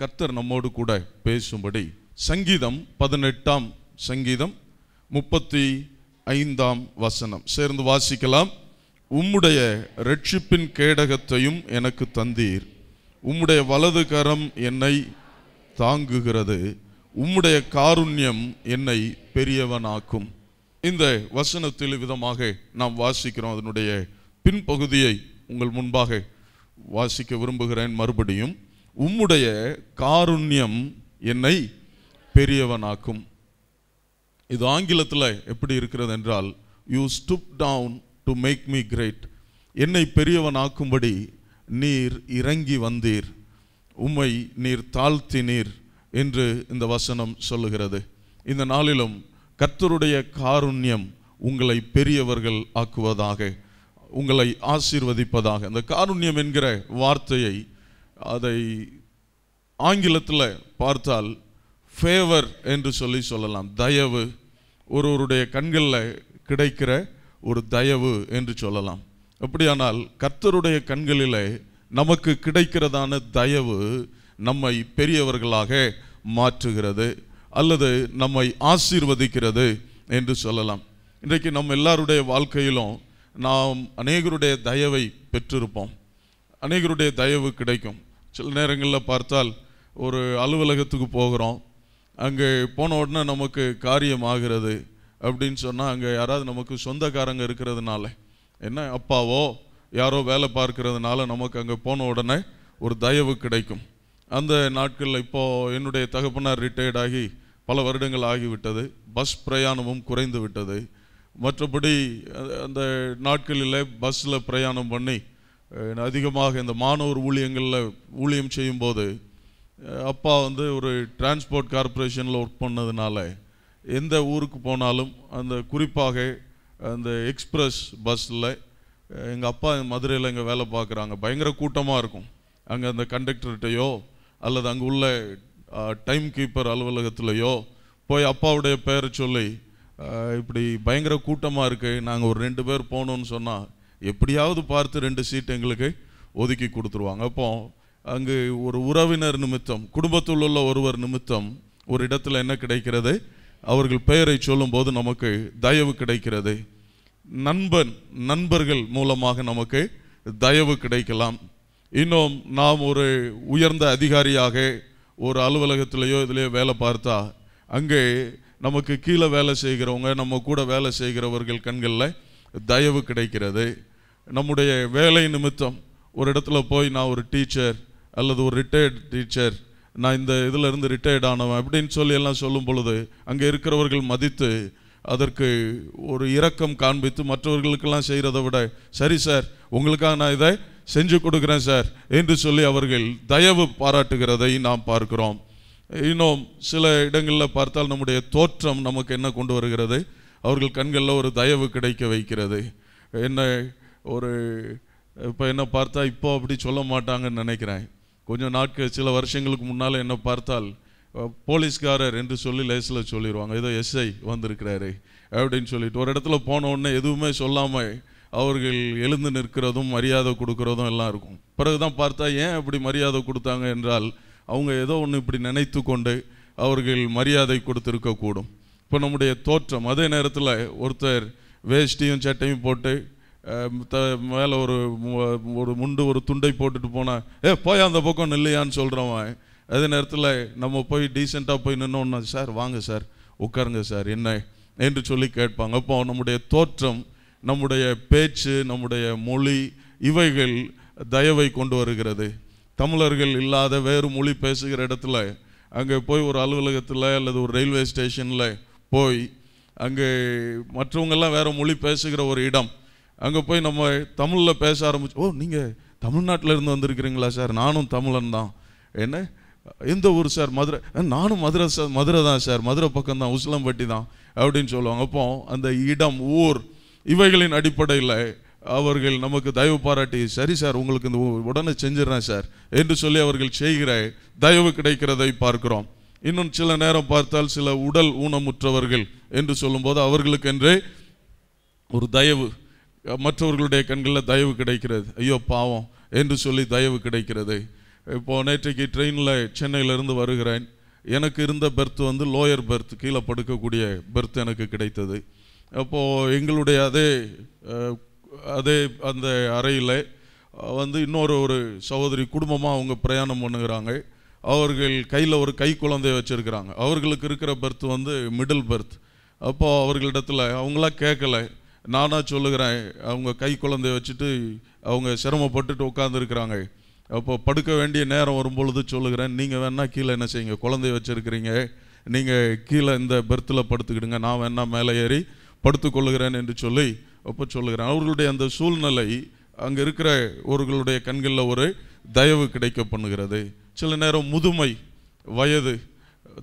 கர்த்தர் நம்மோடு கூட பேசும்படி சங்கீதம் பதினெட்டாம் சங்கீதம் முப்பத்தி ஐந்தாம் வசனம் சேர்ந்து வாசிக்கலாம் உம்முடைய ரட்சிப்பின் கேடகத்தையும் எனக்கு தந்தீர் உம்முடைய வலது கரம் என்னை தாங்குகிறது உம்முடைய காருண்யம் என்னை பெரியவனாக்கும் இந்த வசனத்தில் விதமாக நாம் வாசிக்கிறோம் அதனுடைய பின்பகுதியை உங்கள் முன்பாக வாசிக்க விரும்புகிறேன் மறுபடியும் உம்முடைய காருண்யம் என்னை பெரியவனாக்கும் இது ஆங்கிலத்தில் எப்படி இருக்கிறது என்றால் you stoop down to make me great என்னை பெரியவனாக்கும்படி நீர் இறங்கி வந்தீர் உம்மை நீர் தாழ்த்தினீர் என்று இந்த வசனம் சொல்லுகிறது இந்த நாளிலும் கர்த்தருடைய காருண்யம் உங்களை பெரியவர்கள் ஆக்குவதாக உங்களை ஆசீர்வதிப்பதாக இந்த காருண்யம் என்கிற வார்த்தையை அதை ஆங்கிலத்தில் பார்த்தால் ஃபேவர் என்று சொல்லி சொல்லலாம் தயவு ஒருவருடைய கண்களில் கிடைக்கிற ஒரு தயவு என்று சொல்லலாம் அப்படியானால் கர்த்தருடைய கண்களில் நமக்கு கிடைக்கிறதான தயவு நம்மை பெரியவர்களாக மாற்றுகிறது அல்லது நம்மை ஆசீர்வதிக்கிறது என்று சொல்லலாம் இன்றைக்கு நம்ம எல்லாருடைய வாழ்க்கையிலும் நாம் அநேகருடைய தயவை பெற்றிருப்போம் அநேகருடைய தயவு கிடைக்கும் சில நேரங்களில் பார்த்தால் ஒரு அலுவலகத்துக்கு போகிறோம் அங்கே போன உடனே நமக்கு காரியம் ஆகிறது அப்படின்னு சொன்னால் அங்கே யாராவது நமக்கு சொந்தக்காரங்க இருக்கிறதுனால என்ன அப்பாவோ யாரோ வேலை பார்க்கறதுனால நமக்கு அங்கே போன உடனே ஒரு தயவு கிடைக்கும் அந்த நாட்களில் இப்போது என்னுடைய தகப்பனார் ரிட்டையர்ட் ஆகி பல வருடங்கள் ஆகிவிட்டது பஸ் பிரயாணமும் குறைந்து விட்டது மற்றபடி அந்த நாட்களில் பஸ்ஸில் பிரயாணம் பண்ணி அதிகமாக இந்த மாணவர் ஊழியங்களில் ஊழியம் செய்யும்போது அப்பா வந்து ஒரு டிரான்ஸ்போர்ட் கார்பரேஷனில் ஒர்க் பண்ணதுனால எந்த ஊருக்கு போனாலும் அந்த குறிப்பாக அந்த எக்ஸ்பிரஸ் பஸ்ஸில் எங்கள் அப்பா மதுரையில் இங்கே வேலை பார்க்குறாங்க பயங்கர கூட்டமாக இருக்கும் அங்கே அந்த கண்டக்டர்கிட்டையோ அல்லது அங்கே உள்ள டைம் கீப்பர் அலுவலகத்துலேயோ போய் அப்பாவுடைய பேரை சொல்லி இப்படி பயங்கர கூட்டமாக இருக்குது நாங்கள் ஒரு ரெண்டு பேர் போகணுன்னு சொன்னால் எப்படியாவது பார்த்து ரெண்டு சீட் எங்களுக்கு ஒதுக்கி கொடுத்துருவாங்க அப்போ அங்கு ஒரு உறவினர் நிமித்தம் குடும்பத்தில் உள்ள ஒருவர் நிமித்தம் ஒரு இடத்துல என்ன கிடைக்கிறது அவர்கள் பெயரை சொல்லும்போது நமக்கு தயவு கிடைக்கிறது நண்பன் நண்பர்கள் மூலமாக நமக்கு தயவு கிடைக்கலாம் இன்னும் நாம் ஒரு உயர்ந்த அதிகாரியாக ஒரு அலுவலகத்திலேயோ இதிலேயோ வேலை பார்த்தா அங்கே நமக்கு கீழே வேலை செய்கிறவங்க நம்ம கூட வேலை செய்கிறவர்கள் கண்களில் தயவு கிடைக்கிறது நம்முடைய வேலை நிமித்தம் ஒரு இடத்துல போய் நான் ஒரு டீச்சர் அல்லது ஒரு ரிட்டையர்டு டீச்சர் நான் இந்த இதில் இருந்து ரிட்டையர்ட் ஆனவன் அப்படின்னு சொல்லி எல்லாம் சொல்லும் பொழுது அங்கே இருக்கிறவர்கள் மதித்து அதற்கு ஒரு இரக்கம் காண்பித்து மற்றவர்களுக்கெல்லாம் செய்கிறத விட சரி சார் உங்களுக்காக நான் இதை செஞ்சு கொடுக்குறேன் சார் என்று சொல்லி அவர்கள் தயவு பாராட்டுகிறதை நாம் பார்க்கிறோம் இன்னும் சில இடங்களில் பார்த்தால் நம்முடைய தோற்றம் நமக்கு என்ன கொண்டு வருகிறது அவர்கள் கண்களில் ஒரு தயவு கிடைக்க வைக்கிறது என்ன ஒரு இப்போ என்ன பார்த்தா இப்போ அப்படி சொல்ல மாட்டாங்கன்னு நினைக்கிறேன் கொஞ்சம் நாட்கள் சில வருஷங்களுக்கு முன்னால் என்ன பார்த்தால் போலீஸ்காரர் என்று சொல்லி லேசில் சொல்லிடுவாங்க ஏதோ எஸ்ஐ வந்திருக்கிறாரு அப்படின்னு சொல்லிட்டு ஒரு இடத்துல உடனே எதுவுமே சொல்லாமல் அவர்கள் எழுந்து நிற்கிறதும் மரியாதை கொடுக்கறதும் எல்லாம் இருக்கும் பிறகு தான் பார்த்தா ஏன் அப்படி மரியாதை கொடுத்தாங்க என்றால் அவங்க ஏதோ ஒன்று இப்படி நினைத்து கொண்டு அவர்கள் மரியாதை கொடுத்துருக்கக்கூடும் இப்போ நம்முடைய தோற்றம் அதே நேரத்தில் ஒருத்தர் வேஷ்டியும் சட்டையும் போட்டு மேலே ஒரு ஒரு முண்டு ஒரு துண்டை போட்டுட்டு போனால் ஏ போய் அந்த பக்கம் நில்லையான்னு சொல்கிறவன் அதே நேரத்தில் நம்ம போய் டீசெண்டாக போய் நின்னோன்னா சார் வாங்க சார் உட்காருங்க சார் என்ன என்று சொல்லி கேட்பாங்க அப்போ நம்முடைய தோற்றம் நம்முடைய பேச்சு நம்முடைய மொழி இவைகள் தயவை கொண்டு வருகிறது தமிழர்கள் இல்லாத வேறு மொழி பேசுகிற இடத்துல அங்கே போய் ஒரு அலுவலகத்தில் அல்லது ஒரு ரயில்வே ஸ்டேஷனில் போய் அங்கே மற்றவங்கெல்லாம் வேறு மொழி பேசுகிற ஒரு இடம் அங்கே போய் நம்ம தமிழில் பேச ஆரம்பிச்சு ஓ நீங்கள் தமிழ்நாட்டில் இருந்து வந்திருக்கிறீங்களா சார் நானும் தமிழன் தான் என்ன எந்த ஊர் சார் மதுரை நானும் மதுரை சார் மதுரை தான் சார் மதுரை பக்கம் தான் உசிலம்பட்டி தான் அப்படின்னு சொல்லுவாங்க அப்போ அந்த இடம் ஊர் இவைகளின் அடிப்படையில் அவர்கள் நமக்கு தயவு பாராட்டி சரி சார் உங்களுக்கு இந்த உடனே செஞ்சிடறேன் சார் என்று சொல்லி அவர்கள் செய்கிற தயவு கிடைக்கிறதை பார்க்கிறோம் இன்னும் சில நேரம் பார்த்தால் சில உடல் ஊனமுற்றவர்கள் என்று சொல்லும்போது அவர்களுக்கென்றே ஒரு தயவு மற்றவர்களுடைய கண்களில் தயவு கிடைக்கிறது ஐயோ பாவம் என்று சொல்லி தயவு கிடைக்கிறது இப்போது நேற்றைக்கு ட்ரெயினில் சென்னையிலேருந்து வருகிறேன் எனக்கு இருந்த பெர்த் வந்து லோயர் பெர்த் கீழே படுக்கக்கூடிய பெர்த் எனக்கு கிடைத்தது அப்போது எங்களுடைய அதே அதே அந்த அறையில் வந்து இன்னொரு ஒரு சகோதரி குடும்பமாக அவங்க பிரயாணம் பண்ணுகிறாங்க அவர்கள் கையில் ஒரு கை குழந்தை வச்சுருக்கிறாங்க அவர்களுக்கு இருக்கிற பர்த் வந்து மிடில் பர்த் அப்போது அவர்களிடத்தில் அவங்களாம் கேட்கலை நானாக சொல்லுகிறேன் அவங்க கை குழந்தைய வச்சுட்டு அவங்க சிரமப்பட்டுட்டு உட்காந்துருக்குறாங்க அப்போ படுக்க வேண்டிய நேரம் வரும்பொழுது சொல்லுகிறேன் நீங்கள் வேணால் கீழே என்ன செய்யுங்க குழந்தைய வச்சுருக்கிறீங்க நீங்கள் கீழே இந்த பெர்த்தில் படுத்துக்கிடுங்க நான் வேணால் மேலே ஏறி படுத்துக்கொள்ளுகிறேன் என்று சொல்லி அப்போ சொல்லுகிறேன் அவர்களுடைய அந்த சூழ்நிலை அங்கே இருக்கிற அவர்களுடைய கண்களில் ஒரு தயவு கிடைக்க பண்ணுகிறது சில நேரம் முதுமை வயது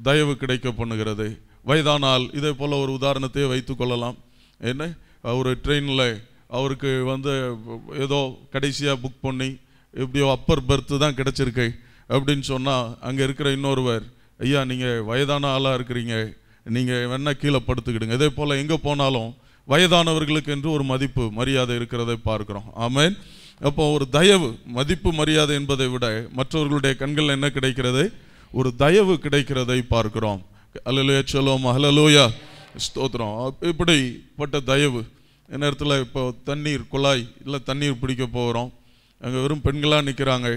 தயவு கிடைக்க பண்ணுகிறது வயதானால் இதே போல் ஒரு உதாரணத்தையே வைத்து கொள்ளலாம் என்ன ஒரு ட்ரெயினில் அவருக்கு வந்து ஏதோ கடைசியாக புக் பண்ணி எப்படியோ அப்பர் பர்த்து தான் கிடச்சிருக்கு அப்படின்னு சொன்னால் அங்கே இருக்கிற இன்னொருவர் ஐயா நீங்கள் வயதான ஆளாக இருக்கிறீங்க நீங்கள் வேணால் கீழே படுத்துக்கிடுங்க இதே போல் எங்கே போனாலும் வயதானவர்களுக்கு என்று ஒரு மதிப்பு மரியாதை இருக்கிறதை பார்க்குறோம் ஆமேன் அப்போ ஒரு தயவு மதிப்பு மரியாதை என்பதை விட மற்றவர்களுடைய கண்கள் என்ன கிடைக்கிறது ஒரு தயவு கிடைக்கிறதை பார்க்கிறோம் அலலோயா சொல்லுவோம் அலலோயா ஸ்தோத்திரம் இப்படிப்பட்ட தயவு நேரத்தில் இப்போ தண்ணீர் குழாய் இல்லை தண்ணீர் பிடிக்க போகிறோம் அங்கே வெறும் பெண்களாக நிற்கிறாங்க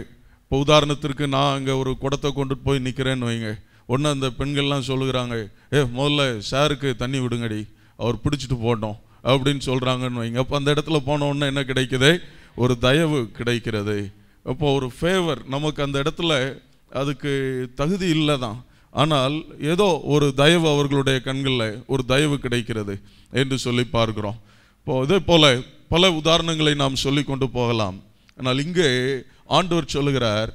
இப்போ உதாரணத்திற்கு நான் அங்கே ஒரு குடத்தை கொண்டுட்டு போய் நிற்கிறேன்னு வைங்க ஒன்று அந்த பெண்கள்லாம் சொல்லுகிறாங்க ஏ முதல்ல சாருக்கு தண்ணி விடுங்கடி அவர் பிடிச்சிட்டு போட்டோம் அப்படின்னு சொல்கிறாங்கன்னு வைங்க அப்போ அந்த இடத்துல போன என்ன கிடைக்குது ஒரு தயவு கிடைக்கிறது அப்போ ஒரு ஃபேவர் நமக்கு அந்த இடத்துல அதுக்கு தகுதி இல்லை தான் ஆனால் ஏதோ ஒரு தயவு அவர்களுடைய கண்களில் ஒரு தயவு கிடைக்கிறது என்று சொல்லி பார்க்குறோம் இப்போது இதே போல் பல உதாரணங்களை நாம் சொல்லி கொண்டு போகலாம் ஆனால் இங்கே ஆண்டவர் சொல்லுகிறார்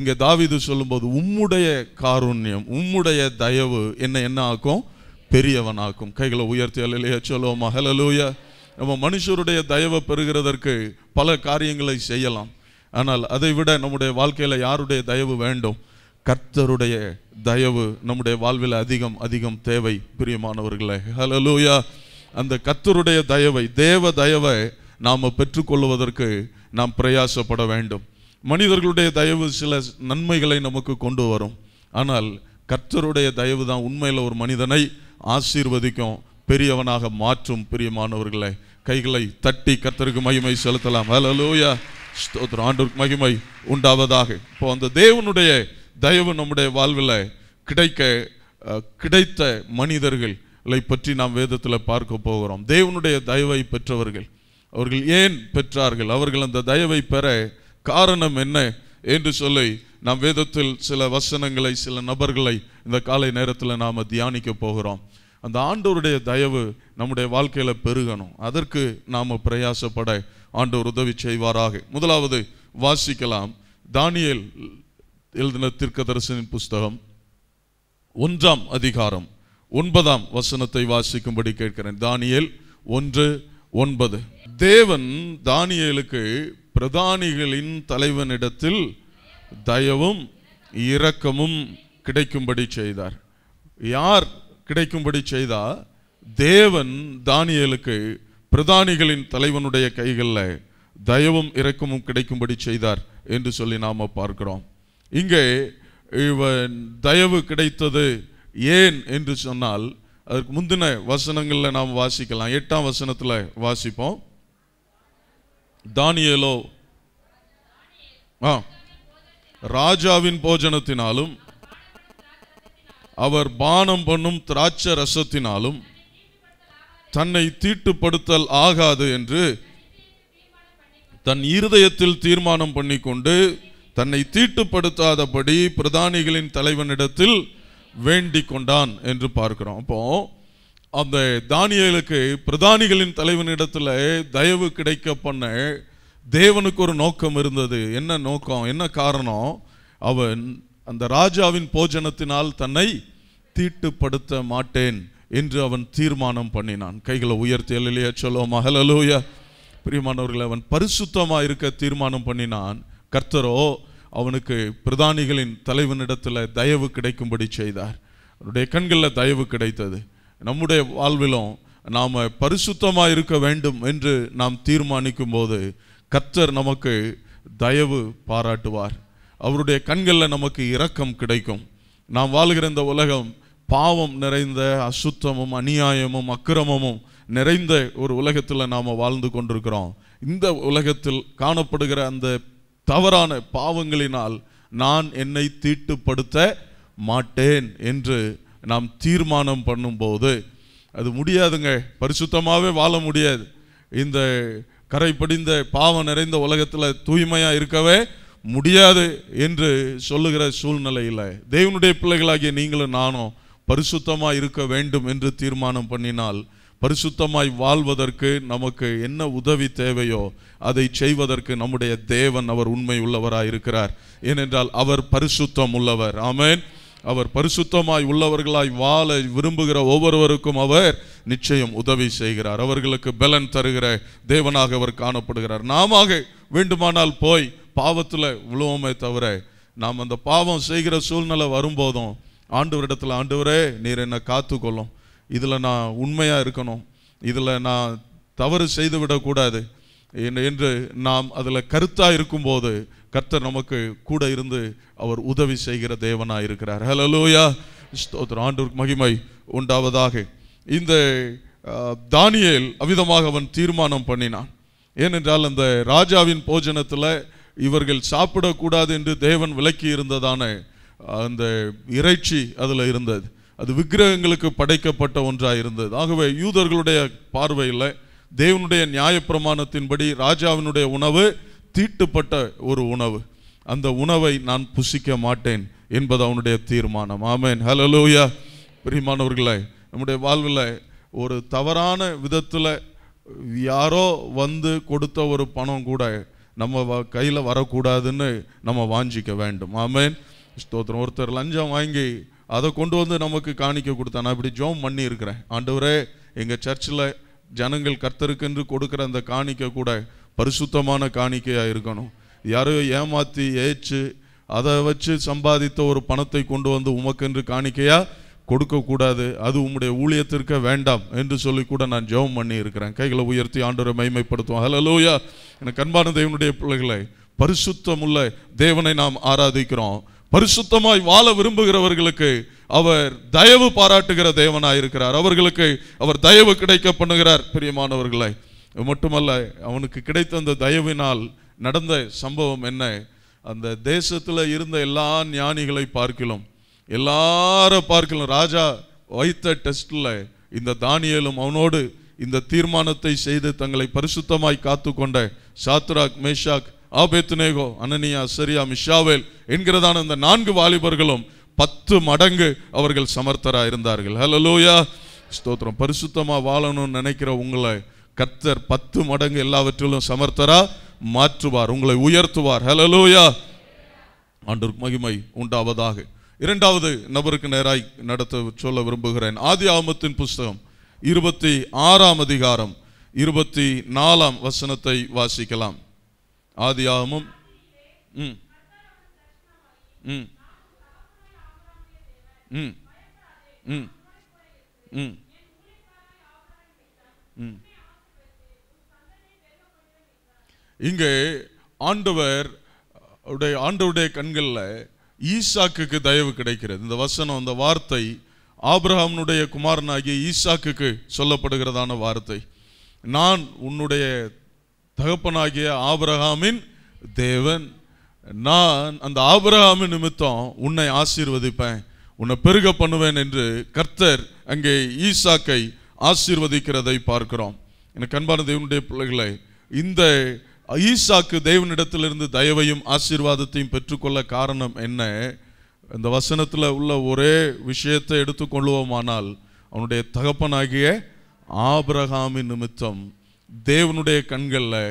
இங்கே தாவிது சொல்லும்போது உம்முடைய காரூண்யம் உம்முடைய தயவு என்ன என்ன ஆக்கும் பெரியவனாக்கும் கைகளை உயர்த்தி அலையிலேயே சொல்லுவோம் அகலலூயா நம்ம மனுஷருடைய தயவை பெறுகிறதற்கு பல காரியங்களை செய்யலாம் ஆனால் அதை விட நம்முடைய வாழ்க்கையில் யாருடைய தயவு வேண்டும் கர்த்தருடைய தயவு நம்முடைய வாழ்வில் அதிகம் அதிகம் தேவை பிரியமானவர்களே ஹலலூயா அந்த கர்த்தருடைய தயவை தேவ தயவை நாம் பெற்றுக்கொள்வதற்கு நாம் பிரயாசப்பட வேண்டும் மனிதர்களுடைய தயவு சில நன்மைகளை நமக்கு கொண்டு வரும் ஆனால் கர்த்தருடைய தயவு தான் உண்மையில் ஒரு மனிதனை ஆசீர்வதிக்கும் பெரியவனாக மாற்றும் பிரியமானவர்களை கைகளை தட்டி கத்தருக்கு மகிமை செலுத்தலாம் ஹலலூயா ஸ்தோத்திரம் ஆண்டோருக்கு மகிமை உண்டாவதாக இப்போ அந்த தேவனுடைய தயவு நம்முடைய வாழ்வில் கிடைக்க கிடைத்த மனிதர்கள் பற்றி நாம் வேதத்தில் பார்க்க போகிறோம் தேவனுடைய தயவை பெற்றவர்கள் அவர்கள் ஏன் பெற்றார்கள் அவர்கள் அந்த தயவை பெற காரணம் என்ன என்று சொல்லி நாம் வேதத்தில் சில வசனங்களை சில நபர்களை இந்த காலை நேரத்தில் நாம் தியானிக்க போகிறோம் அந்த ஆண்டோருடைய தயவு நம்முடைய வாழ்க்கையில் பெருகணும் அதற்கு நாம் பிரயாசப்பட ஆண்டவர் உதவி செய்வாராக முதலாவது வாசிக்கலாம் தானியல் எழுதின தீர்க்க தரிசனின் புஸ்தகம் ஒன்றாம் அதிகாரம் ஒன்பதாம் வசனத்தை வாசிக்கும்படி கேட்கிறேன் தானியல் ஒன்று ஒன்பது தேவன் தானியலுக்கு பிரதானிகளின் தலைவனிடத்தில் தயவும் இரக்கமும் கிடைக்கும்படி செய்தார் யார் கிடைக்கும்படி செய்தா தேவன் தானியலுக்கு பிரதானிகளின் தலைவனுடைய கைகளில் தயவும் இறக்கமும் கிடைக்கும்படி செய்தார் என்று சொல்லி நாம் பார்க்கிறோம் இங்கே இவன் தயவு கிடைத்தது ஏன் என்று சொன்னால் அதற்கு முந்தின வசனங்களில் நாம் வாசிக்கலாம் எட்டாம் வசனத்தில் வாசிப்போம் தானியலோ ஆ ராஜாவின் போஜனத்தினாலும் அவர் பானம் பண்ணும் திராட்ச ரசத்தினாலும் தன்னை தீட்டுப்படுத்தல் ஆகாது என்று தன் இருதயத்தில் தீர்மானம் பண்ணிக்கொண்டு தன்னை தீட்டுப்படுத்தாதபடி பிரதானிகளின் தலைவனிடத்தில் வேண்டி கொண்டான் என்று பார்க்கிறோம் அப்போ அந்த தானியலுக்கு பிரதானிகளின் தலைவனிடத்தில் தயவு கிடைக்க பண்ண தேவனுக்கு ஒரு நோக்கம் இருந்தது என்ன நோக்கம் என்ன காரணம் அவன் அந்த ராஜாவின் போஜனத்தினால் தன்னை தீட்டுப்படுத்த மாட்டேன் என்று அவன் தீர்மானம் பண்ணினான் கைகளை உயர்த்தி அல்லையா சொல்லோ மகளலூய பிரியமானவர்களை அவன் பரிசுத்தமாக இருக்க தீர்மானம் பண்ணினான் கர்த்தரோ அவனுக்கு பிரதானிகளின் தலைவனிடத்தில் தயவு கிடைக்கும்படி செய்தார் அவனுடைய கண்களில் தயவு கிடைத்தது நம்முடைய வாழ்விலும் நாம் பரிசுத்தமாக இருக்க வேண்டும் என்று நாம் தீர்மானிக்கும் போது கர்த்தர் நமக்கு தயவு பாராட்டுவார் அவருடைய கண்களில் நமக்கு இரக்கம் கிடைக்கும் நாம் வாழ்கிற இந்த உலகம் பாவம் நிறைந்த அசுத்தமும் அநியாயமும் அக்கிரமமும் நிறைந்த ஒரு உலகத்தில் நாம் வாழ்ந்து கொண்டிருக்கிறோம் இந்த உலகத்தில் காணப்படுகிற அந்த தவறான பாவங்களினால் நான் என்னை தீட்டுப்படுத்த மாட்டேன் என்று நாம் தீர்மானம் பண்ணும்போது அது முடியாதுங்க பரிசுத்தமாகவே வாழ முடியாது இந்த கரை படிந்த பாவம் நிறைந்த உலகத்தில் தூய்மையாக இருக்கவே முடியாது என்று சொல்லுகிற சூழ்நிலையில் தேவனுடைய பிள்ளைகளாகிய நீங்களும் நானும் பரிசுத்தமாக இருக்க வேண்டும் என்று தீர்மானம் பண்ணினால் பரிசுத்தமாய் வாழ்வதற்கு நமக்கு என்ன உதவி தேவையோ அதை செய்வதற்கு நம்முடைய தேவன் அவர் உண்மை உள்ளவராக இருக்கிறார் ஏனென்றால் அவர் பரிசுத்தம் உள்ளவர் ஆமேன் அவர் பரிசுத்தமாய் உள்ளவர்களாய் வாழ விரும்புகிற ஒவ்வொருவருக்கும் அவர் நிச்சயம் உதவி செய்கிறார் அவர்களுக்கு பலன் தருகிற தேவனாக அவர் காணப்படுகிறார் நாமாக வேண்டுமானால் போய் பாவத்தில் விழுவோமே தவிர நாம் அந்த பாவம் செய்கிற சூழ்நிலை வரும்போதும் ஆண்டவரிடத்தில் ஆண்டவரே நீர் என்னை காத்துக்கொள்ளும் இதில் நான் உண்மையாக இருக்கணும் இதில் நான் தவறு செய்து விடக்கூடாது என்று நாம் அதில் கருத்தாக இருக்கும்போது கர்த்தர் நமக்கு கூட இருந்து அவர் உதவி செய்கிற தேவனாக இருக்கிறார் ஹலோ லோயா ஸ்தோத்திரம் ஆண்டூர் மகிமை உண்டாவதாக இந்த தானியல் அவிதமாக அவன் தீர்மானம் பண்ணினான் ஏனென்றால் அந்த ராஜாவின் போஜனத்தில் இவர்கள் சாப்பிடக்கூடாது என்று தேவன் விலக்கி இருந்ததான அந்த இறைச்சி அதில் இருந்தது அது விக்கிரகங்களுக்கு படைக்கப்பட்ட ஒன்றாக இருந்தது ஆகவே யூதர்களுடைய பார்வையில் தேவனுடைய நியாயப்பிரமாணத்தின்படி ராஜாவினுடைய உணவு தீட்டுப்பட்ட ஒரு உணவு அந்த உணவை நான் புசிக்க மாட்டேன் என்பது அவனுடைய தீர்மானம் ஆமேன் ஹலோ லூயா பிரியமானவர்களே நம்முடைய வாழ்வில் ஒரு தவறான விதத்தில் யாரோ வந்து கொடுத்த ஒரு பணம் கூட நம்ம கையில் வரக்கூடாதுன்னு நம்ம வாஞ்சிக்க வேண்டும் ஆமேன் ஸ்தோத்திரம் ஒருத்தர் லஞ்சம் வாங்கி அதை கொண்டு வந்து நமக்கு காணிக்க கொடுத்தா நான் இப்படி ஜோம் பண்ணியிருக்கிறேன் ஆண்டவரே எங்கள் சர்ச்சில் ஜனங்கள் கர்த்தருக்கென்று கொடுக்குற அந்த காணிக்கை கூட பரிசுத்தமான காணிக்கையாக இருக்கணும் யாரோ ஏமாற்றி ஏச்சு அதை வச்சு சம்பாதித்த ஒரு பணத்தை கொண்டு வந்து உமக்கென்று காணிக்கையாக கொடுக்கக்கூடாது அது உம்முடைய ஊழியத்திற்க வேண்டாம் என்று சொல்லி கூட நான் ஜெபம் பண்ணி இருக்கிறேன் கைகளை உயர்த்தி ஆண்டோரை மைமைப்படுத்துவோம் ஹலோ லோயா எனக்கு அன்பான தேவனுடைய பிள்ளைகளை பரிசுத்தமுள்ள தேவனை நாம் ஆராதிக்கிறோம் பரிசுத்தமாய் வாழ விரும்புகிறவர்களுக்கு அவர் தயவு பாராட்டுகிற தேவனாயிருக்கிறார் அவர்களுக்கு அவர் தயவு கிடைக்க பண்ணுகிறார் பிரியமானவர்களை மட்டுமல்ல அவனுக்கு கிடைத்த அந்த தயவினால் நடந்த சம்பவம் என்ன அந்த தேசத்தில் இருந்த எல்லா ஞானிகளை பார்க்கலாம் எல்லாரும் பார்க்கலாம் ராஜா வைத்த டெஸ்டில் இந்த தானியலும் அவனோடு இந்த தீர்மானத்தை செய்து தங்களை பரிசுத்தமாய் காத்து கொண்ட சாத்ராக் மேஷாக் ஆபேத்னேகோ அனனியா சரியா மிஷாவேல் என்கிறதான இந்த நான்கு வாலிபர்களும் பத்து மடங்கு அவர்கள் சமர்த்தரா இருந்தார்கள் ஹலோ லூயா ஸ்தோத்திரம் பரிசுத்தமாக வாழணும்னு நினைக்கிற உங்களை கர்த்தர் பத்து மடங்கு எல்லாவற்றிலும் சமர்த்தரா மாற்றுவார் உங்களை உயர்த்துவார் லூயா ஆண்டு மகிமை உண்டாவதாக இரண்டாவது நபருக்கு நேராய் நடத்த சொல்ல விரும்புகிறேன் ஆதி ஆமத்தின் புஸ்தகம் இருபத்தி ஆறாம் அதிகாரம் இருபத்தி நாலாம் வசனத்தை வாசிக்கலாம் ஆதி ஆமம் ம் ம் ம் ம் ம் ம் இங்கே ஆண்டவர் உடைய ஆண்டவருடைய கண்களில் ஈசாக்குக்கு தயவு கிடைக்கிறது இந்த வசனம் அந்த வார்த்தை ஆப்ரஹாம்னுடைய குமாரனாகிய ஈசாக்குக்கு சொல்லப்படுகிறதான வார்த்தை நான் உன்னுடைய தகப்பனாகிய ஆபிரஹாமின் தேவன் நான் அந்த ஆபிரஹாமின் நிமித்தம் உன்னை ஆசீர்வதிப்பேன் உன்னை பெருக பண்ணுவேன் என்று கர்த்தர் அங்கே ஈசாக்கை ஆசீர்வதிக்கிறதை பார்க்கிறோம் எனக்கு அன்பான தேவனுடைய பிள்ளைகளை இந்த ஈசாக்கு தேவனிடத்திலிருந்து தயவையும் ஆசீர்வாதத்தையும் பெற்றுக்கொள்ள காரணம் என்ன இந்த வசனத்தில் உள்ள ஒரே விஷயத்தை எடுத்துக்கொள்வோமானால் அவனுடைய தகப்பனாகிய ஆபிரகாமின் நிமித்தம் தேவனுடைய கண்களில்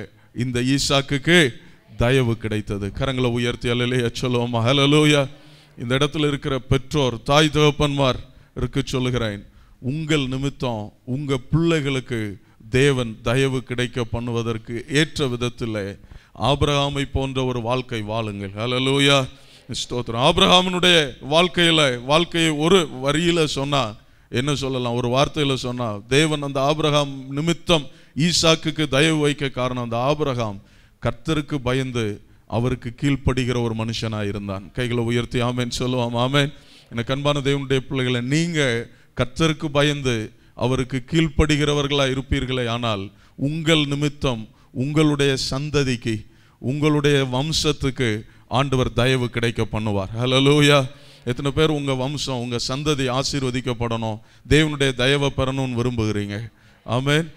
இந்த ஈசாக்குக்கு தயவு கிடைத்தது கரங்களை உயர்த்தி அலலையா சொல்லுவோமா ஹலலூயா இந்த இடத்துல இருக்கிற பெற்றோர் தாய் தகப்பன்மார் இருக்கு சொல்லுகிறேன் உங்கள் நிமித்தம் உங்கள் பிள்ளைகளுக்கு தேவன் தயவு கிடைக்க பண்ணுவதற்கு ஏற்ற விதத்தில் ஆபிரகாமை போன்ற ஒரு வாழ்க்கை வாழுங்கள் ஹலலூயா ஸ்தோத்திரம் ஆபிரகாமனுடைய வாழ்க்கையில் வாழ்க்கையை ஒரு வரியில் சொன்னால் என்ன சொல்லலாம் ஒரு வார்த்தையில் சொன்னால் தேவன் அந்த ஆபிரகாம் நிமித்தம் ஈசாக்குக்கு தயவு வைக்க காரணம் அந்த ஆபிரகாம் கர்த்தருக்கு பயந்து அவருக்கு கீழ்ப்படுகிற ஒரு மனுஷனாக இருந்தான் கைகளை உயர்த்தி ஆமேன் சொல்லுவான் ஆமேன் என்னை கண்பான தேவனுடைய பிள்ளைகளை நீங்கள் கர்த்தருக்கு பயந்து அவருக்கு கீழ்ப்படுகிறவர்களாக இருப்பீர்களே ஆனால் உங்கள் நிமித்தம் உங்களுடைய சந்ததிக்கு உங்களுடைய வம்சத்துக்கு ஆண்டவர் தயவு கிடைக்க பண்ணுவார் ஹலலூயா எத்தனை பேர் உங்கள் வம்சம் உங்கள் சந்ததி ஆசீர்வதிக்கப்படணும் தேவனுடைய தயவை பெறணும்னு விரும்புகிறீங்க ஆமேன்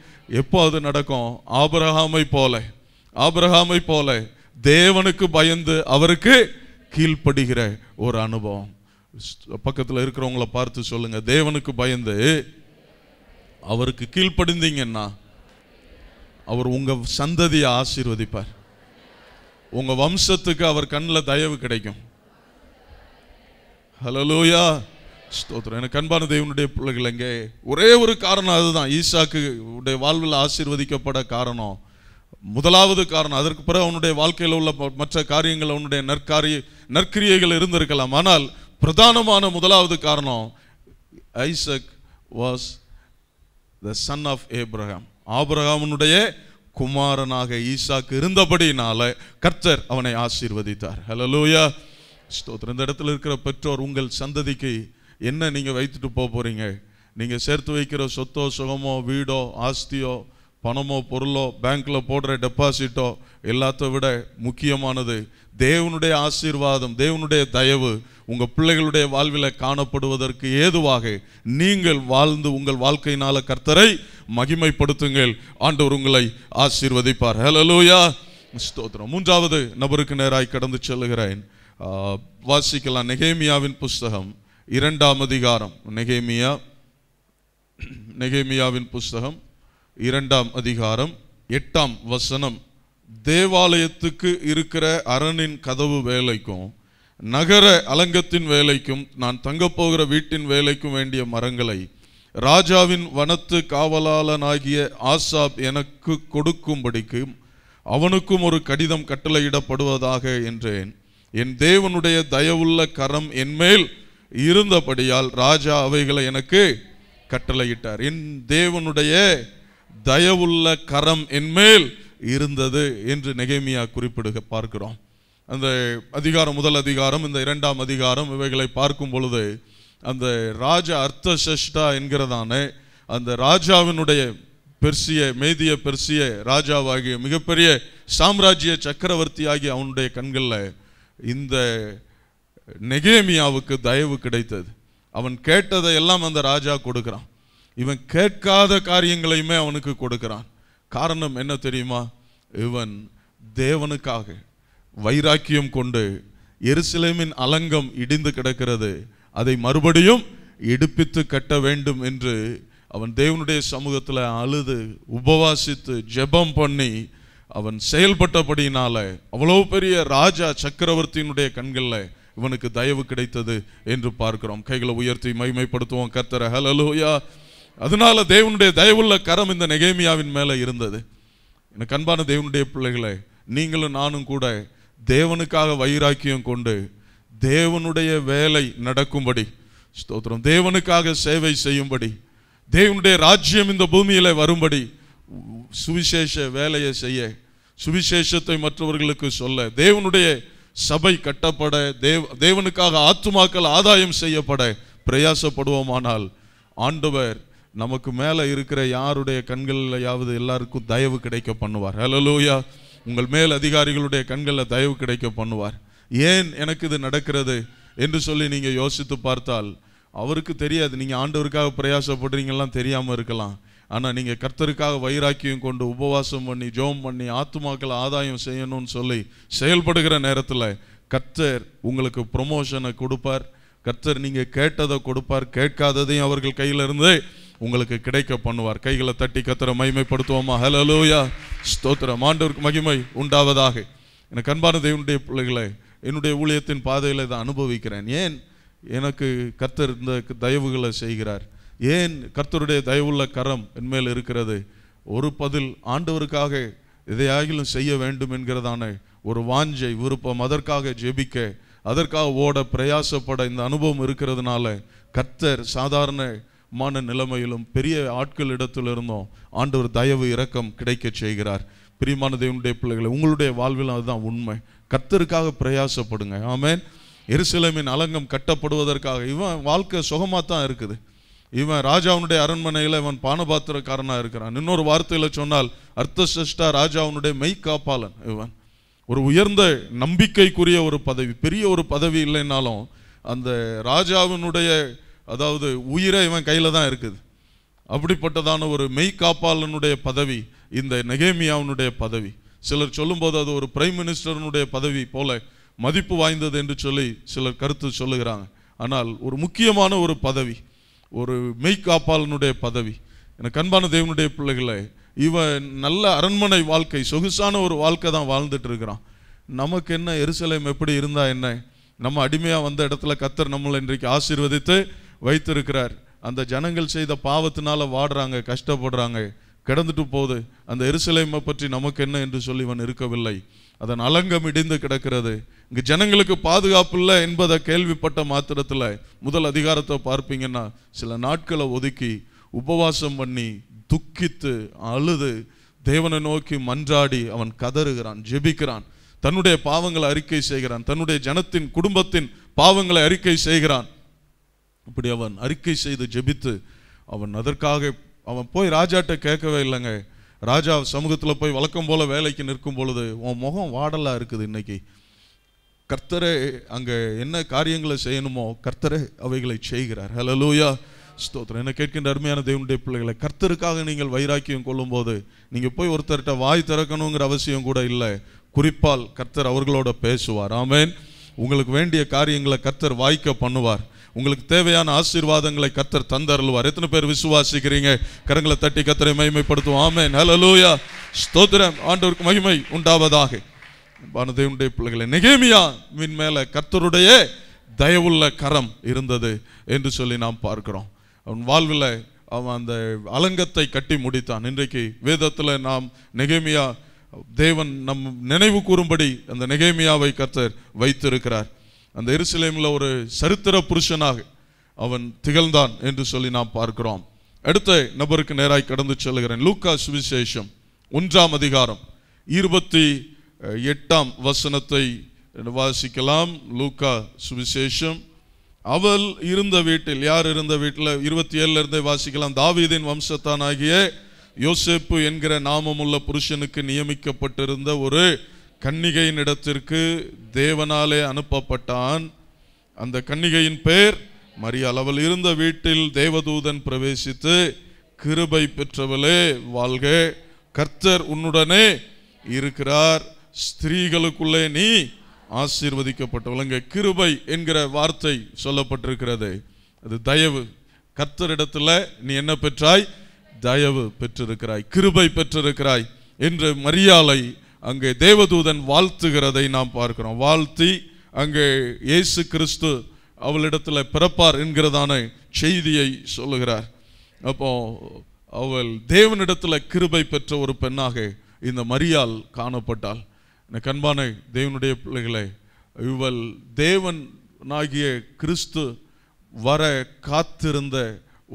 எப்போ அது நடக்கும் ஆபரகாமை போல ஆபரகாமை போல தேவனுக்கு பயந்து அவருக்கு கீழ்ப்படுகிற ஒரு அனுபவம் பக்கத்தில் இருக்கிறவங்கள பார்த்து சொல்லுங்கள் தேவனுக்கு பயந்து அவருக்கு கீழ்ப்படுந்தீங்கன்னா அவர் உங்கள் சந்ததியை ஆசீர்வதிப்பார் உங்கள் வம்சத்துக்கு அவர் கண்ணில் தயவு கிடைக்கும் ஹலலூயா ஸ்தோத்திரம் எனக்கு அன்பான தேவனுடைய பிள்ளைகளைங்க ஒரே ஒரு காரணம் அதுதான் ஈசாக்கு உடைய வாழ்வில் ஆசீர்வதிக்கப்பட காரணம் முதலாவது காரணம் அதற்கு பிறகு அவனுடைய வாழ்க்கையில் உள்ள மற்ற காரியங்கள் அவனுடைய நற்காரிய நற்கிரியைகள் இருந்திருக்கலாம் ஆனால் பிரதானமான முதலாவது காரணம் Isaac was the son of Abraham ஆபிரகாமனுடைய குமாரனாக ஈசாக்கு இருந்தபடினால கர்த்தர் அவனை ஆசீர்வதித்தார் ஹலோ லூயா ஸ்தோத்திரம் இந்த இடத்துல இருக்கிற பெற்றோர் உங்கள் சந்ததிக்கு என்ன நீங்கள் வைத்துட்டு போக போகிறீங்க நீங்கள் சேர்த்து வைக்கிற சொத்தோ சுகமோ வீடோ ஆஸ்தியோ பணமோ பொருளோ பேங்க்கில் போடுற டெபாசிட்டோ எல்லாத்த விட முக்கியமானது தேவனுடைய ஆசீர்வாதம் தேவனுடைய தயவு உங்கள் பிள்ளைகளுடைய வாழ்வில் காணப்படுவதற்கு ஏதுவாக நீங்கள் வாழ்ந்து உங்கள் வாழ்க்கையினால கர்த்தரை மகிமைப்படுத்துங்கள் ஆண்டவர் உங்களை ஆசீர்வதிப்பார் ஹலலூயா ஸ்தோத்திரம் மூன்றாவது நபருக்கு நேராய் கடந்து செல்லுகிறேன் வாசிக்கலாம் நெகேமியாவின் புஸ்தகம் இரண்டாம் அதிகாரம் நெகேமியா நெகேமியாவின் புஸ்தகம் இரண்டாம் அதிகாரம் எட்டாம் வசனம் தேவாலயத்துக்கு இருக்கிற அரணின் கதவு வேலைக்கும் நகர அலங்கத்தின் வேலைக்கும் நான் தங்கப்போகிற வீட்டின் வேலைக்கும் வேண்டிய மரங்களை ராஜாவின் வனத்து காவலாளனாகிய ஆசாப் எனக்கு கொடுக்கும்படிக்கு அவனுக்கும் ஒரு கடிதம் கட்டளையிடப்படுவதாக என்றேன் என் தேவனுடைய தயவுள்ள கரம் என்மேல் இருந்தபடியால் ராஜா அவைகளை எனக்கு கட்டளையிட்டார் என் தேவனுடைய தயவுள்ள கரம் என்மேல் இருந்தது என்று நெகைமியா குறிப்பிடுக பார்க்கிறோம் அந்த அதிகாரம் முதல் அதிகாரம் இந்த இரண்டாம் அதிகாரம் இவைகளை பார்க்கும் பொழுது அந்த ராஜ அர்த்த சஷ்டா என்கிறதான அந்த ராஜாவினுடைய பெர்சிய மேதிய பெர்சிய ராஜாவாகிய மிகப்பெரிய சாம்ராஜ்ய சக்கரவர்த்தி ஆகிய அவனுடைய கண்களில் இந்த நெகேமியாவுக்கு தயவு கிடைத்தது அவன் கேட்டதை எல்லாம் அந்த ராஜா கொடுக்குறான் இவன் கேட்காத காரியங்களையுமே அவனுக்கு கொடுக்குறான் காரணம் என்ன தெரியுமா இவன் தேவனுக்காக வைராக்கியம் கொண்டு எருசலேமின் அலங்கம் இடிந்து கிடக்கிறது அதை மறுபடியும் எடுப்பித்து கட்ட வேண்டும் என்று அவன் தேவனுடைய சமூகத்தில் அழுது உபவாசித்து ஜெபம் பண்ணி அவன் செயல்பட்டபடியினால அவ்வளோ பெரிய ராஜா சக்கரவர்த்தியினுடைய கண்களில் இவனுக்கு தயவு கிடைத்தது என்று பார்க்கிறோம் கைகளை உயர்த்தி மைமைப்படுத்துவோம் கர்த்தர ஹலலூயா அதனால தேவனுடைய தயவுள்ள கரம் இந்த நெகேமியாவின் மேலே இருந்தது எனக்கு அன்பான தேவனுடைய பிள்ளைகளை நீங்களும் நானும் கூட தேவனுக்காக வைராக்கியம் கொண்டு தேவனுடைய வேலை நடக்கும்படி ஸ்தோத்திரம் தேவனுக்காக சேவை செய்யும்படி தேவனுடைய ராஜ்யம் இந்த பூமியில் வரும்படி சுவிசேஷ வேலையை செய்ய சுவிசேஷத்தை மற்றவர்களுக்கு சொல்ல தேவனுடைய சபை கட்டப்பட தேவ தேவனுக்காக ஆத்துமாக்கள் ஆதாயம் செய்யப்பட பிரயாசப்படுவோமானால் ஆண்டவர் நமக்கு மேலே இருக்கிற யாருடைய கண்களில் யாவது எல்லாருக்கும் தயவு கிடைக்க பண்ணுவார் ஹலோ லூயா உங்கள் மேல் அதிகாரிகளுடைய கண்களில் தயவு கிடைக்க பண்ணுவார் ஏன் எனக்கு இது நடக்கிறது என்று சொல்லி நீங்கள் யோசித்து பார்த்தால் அவருக்கு தெரியாது நீங்கள் ஆண்டவருக்காக பிரயாசப்படுறீங்கலாம் தெரியாமல் இருக்கலாம் ஆனால் நீங்கள் கர்த்தருக்காக வைராக்கியம் கொண்டு உபவாசம் பண்ணி ஜோம் பண்ணி ஆத்மாக்களை ஆதாயம் செய்யணும்னு சொல்லி செயல்படுகிற நேரத்தில் கர்த்தர் உங்களுக்கு ப்ரொமோஷனை கொடுப்பார் கர்த்தர் நீங்கள் கேட்டதை கொடுப்பார் கேட்காததையும் அவர்கள் கையிலிருந்து உங்களுக்கு கிடைக்க பண்ணுவார் கைகளை தட்டி கத்திர மகிமைப்படுத்துவோமா ஹலலூயா ஸ்தோத்திரம் ஆண்டவருக்கு மகிமை உண்டாவதாக எனக்கு அன்பான தேவனுடைய பிள்ளைகளை என்னுடைய ஊழியத்தின் பாதையில் இதை அனுபவிக்கிறேன் ஏன் எனக்கு கர்த்தர் இந்த தயவுகளை செய்கிறார் ஏன் கர்த்தருடைய தயவுள்ள கரம் என்மேல் இருக்கிறது ஒரு பதில் ஆண்டவருக்காக எதையாகிலும் செய்ய வேண்டும் என்கிறதான ஒரு வாஞ்சை விருப்பம் அதற்காக ஜெபிக்க அதற்காக ஓட பிரயாசப்பட இந்த அனுபவம் இருக்கிறதுனால கர்த்தர் சாதாரண மான நிலைமையிலும் பெரிய ஆட்கள் இடத்துல இருந்தோம் ஆண்டவர் தயவு இரக்கம் கிடைக்க செய்கிறார் பிரியமான தேவனுடைய பிள்ளைகளை உங்களுடைய வாழ்வில் அதுதான் உண்மை கத்தருக்காக பிரயாசப்படுங்க ஆமேன் எருசலேமின் அலங்கம் கட்டப்படுவதற்காக இவன் வாழ்க்கை சுகமாக தான் இருக்குது இவன் ராஜாவுனுடைய அரண்மனையில் இவன் பானபாத்திரக்காரனாக இருக்கிறான் இன்னொரு வார்த்தையில் சொன்னால் அர்த்த அர்த்தசஷ்டா ராஜாவுனுடைய மெய்காப்பாளன் இவன் ஒரு உயர்ந்த நம்பிக்கைக்குரிய ஒரு பதவி பெரிய ஒரு பதவி இல்லைன்னாலும் அந்த ராஜாவினுடைய அதாவது உயிரை இவன் கையில் தான் இருக்குது அப்படிப்பட்டதான ஒரு மெய்காப்பாளனுடைய பதவி இந்த நெகேமியாவுனுடைய பதவி சிலர் சொல்லும்போது அது ஒரு பிரைம் மினிஸ்டர்னுடைய பதவி போல மதிப்பு வாய்ந்தது என்று சொல்லி சிலர் கருத்து சொல்லுகிறாங்க ஆனால் ஒரு முக்கியமான ஒரு பதவி ஒரு மெய்காப்பாளனுடைய பதவி எனக்கு அன்பான தேவனுடைய பிள்ளைகளை இவன் நல்ல அரண்மனை வாழ்க்கை சொகுசான ஒரு வாழ்க்கை தான் வாழ்ந்துட்டு இருக்கிறான் நமக்கு என்ன எரிசலம் எப்படி இருந்தால் என்ன நம்ம அடிமையாக வந்த இடத்துல கத்தர் நம்மளை இன்றைக்கு ஆசீர்வதித்து வைத்திருக்கிறார் அந்த ஜனங்கள் செய்த பாவத்தினால வாடுறாங்க கஷ்டப்படுறாங்க கிடந்துட்டு போகுது அந்த எருசலேமை பற்றி நமக்கு என்ன என்று சொல்லி இவன் இருக்கவில்லை அதன் அலங்கம் இடிந்து கிடக்கிறது இங்கு ஜனங்களுக்கு பாதுகாப்பு இல்லை என்பதை கேள்விப்பட்ட மாத்திரத்தில் முதல் அதிகாரத்தை பார்ப்பீங்கன்னா சில நாட்களை ஒதுக்கி உபவாசம் பண்ணி துக்கித்து அழுது தேவனை நோக்கி மன்றாடி அவன் கதறுகிறான் ஜெபிக்கிறான் தன்னுடைய பாவங்களை அறிக்கை செய்கிறான் தன்னுடைய ஜனத்தின் குடும்பத்தின் பாவங்களை அறிக்கை செய்கிறான் அப்படி அவன் அறிக்கை செய்து ஜெபித்து அவன் அதற்காக அவன் போய் ராஜாட்ட கேட்கவே இல்லைங்க ராஜா சமூகத்தில் போய் வழக்கம் போல் வேலைக்கு நிற்கும் பொழுது உன் முகம் வாடலாக இருக்குது இன்னைக்கு கர்த்தரே அங்கே என்ன காரியங்களை செய்யணுமோ கர்த்தரே அவைகளை செய்கிறார் ஹலோ லூயா ஸ்தோத்திரம் என்ன கேட்கின்ற அருமையான தேவனுடைய பிள்ளைகளை கர்த்தருக்காக நீங்கள் வைராக்கியம் கொள்ளும்போது நீங்கள் போய் ஒருத்தர்கிட்ட வாய் திறக்கணுங்கிற அவசியம் கூட இல்லை குறிப்பால் கர்த்தர் அவர்களோட பேசுவார் ஆமேன் உங்களுக்கு வேண்டிய காரியங்களை கர்த்தர் வாய்க்க பண்ணுவார் உங்களுக்கு தேவையான ஆசீர்வாதங்களை கத்தர் தந்தருள்வார் எத்தனை பேர் விசுவாசிக்கிறீங்க கரங்களை தட்டி கத்தரை மகிமைப்படுத்துவோம் ஆமே நலலூயா ஸ்தோத்திரம் ஆண்டவருக்கு மகிமை உண்டாவதாக பானதேவனுடைய பிள்ளைகளை நெகேமியா மின் மேலே கர்த்தருடைய தயவுள்ள கரம் இருந்தது என்று சொல்லி நாம் பார்க்கிறோம் அவன் வாழ்வில் அவன் அந்த அலங்கத்தை கட்டி முடித்தான் இன்றைக்கு வேதத்தில் நாம் நெகேமியா தேவன் நம் நினைவு கூறும்படி அந்த நெகேமியாவை கத்தர் வைத்திருக்கிறார் அந்த எருசலேமில் ஒரு சரித்திர புருஷனாக அவன் திகழ்ந்தான் என்று சொல்லி நாம் பார்க்கிறோம் அடுத்த நபருக்கு நேராய் கடந்து செல்கிறேன் லூக்கா சுவிசேஷம் ஒன்றாம் அதிகாரம் இருபத்தி எட்டாம் வசனத்தை வாசிக்கலாம் லூக்கா சுவிசேஷம் அவள் இருந்த வீட்டில் யார் இருந்த வீட்டில் இருபத்தி ஏழுல இருந்தே வாசிக்கலாம் தாவீதின் வம்சத்தானாகிய யோசேப்பு என்கிற நாமமுள்ள புருஷனுக்கு நியமிக்கப்பட்டிருந்த ஒரு கன்னிகையின் இடத்திற்கு தேவனாலே அனுப்பப்பட்டான் அந்த கன்னிகையின் பேர் மரியாள் அவள் இருந்த வீட்டில் தேவதூதன் பிரவேசித்து கிருபை பெற்றவளே வாழ்க கர்த்தர் உன்னுடனே இருக்கிறார் ஸ்திரீகளுக்குள்ளே நீ ஆசீர்வதிக்கப்பட்டவள் அங்கே கிருபை என்கிற வார்த்தை சொல்லப்பட்டிருக்கிறது அது தயவு கர்த்தரிடத்தில் நீ என்ன பெற்றாய் தயவு பெற்றிருக்கிறாய் கிருபை பெற்றிருக்கிறாய் என்று மரியாலை அங்கே தேவதூதன் வாழ்த்துகிறதை நாம் பார்க்கிறோம் வாழ்த்தி அங்கே இயேசு கிறிஸ்து அவளிடத்தில் பிறப்பார் என்கிறதான செய்தியை சொல்லுகிறார் அப்போ அவள் தேவனிடத்தில் கிருபை பெற்ற ஒரு பெண்ணாக இந்த மரியால் காணப்பட்டாள் எனக்கு அன்பான தேவனுடைய பிள்ளைகளை இவள் தேவன் கிறிஸ்து வர காத்திருந்த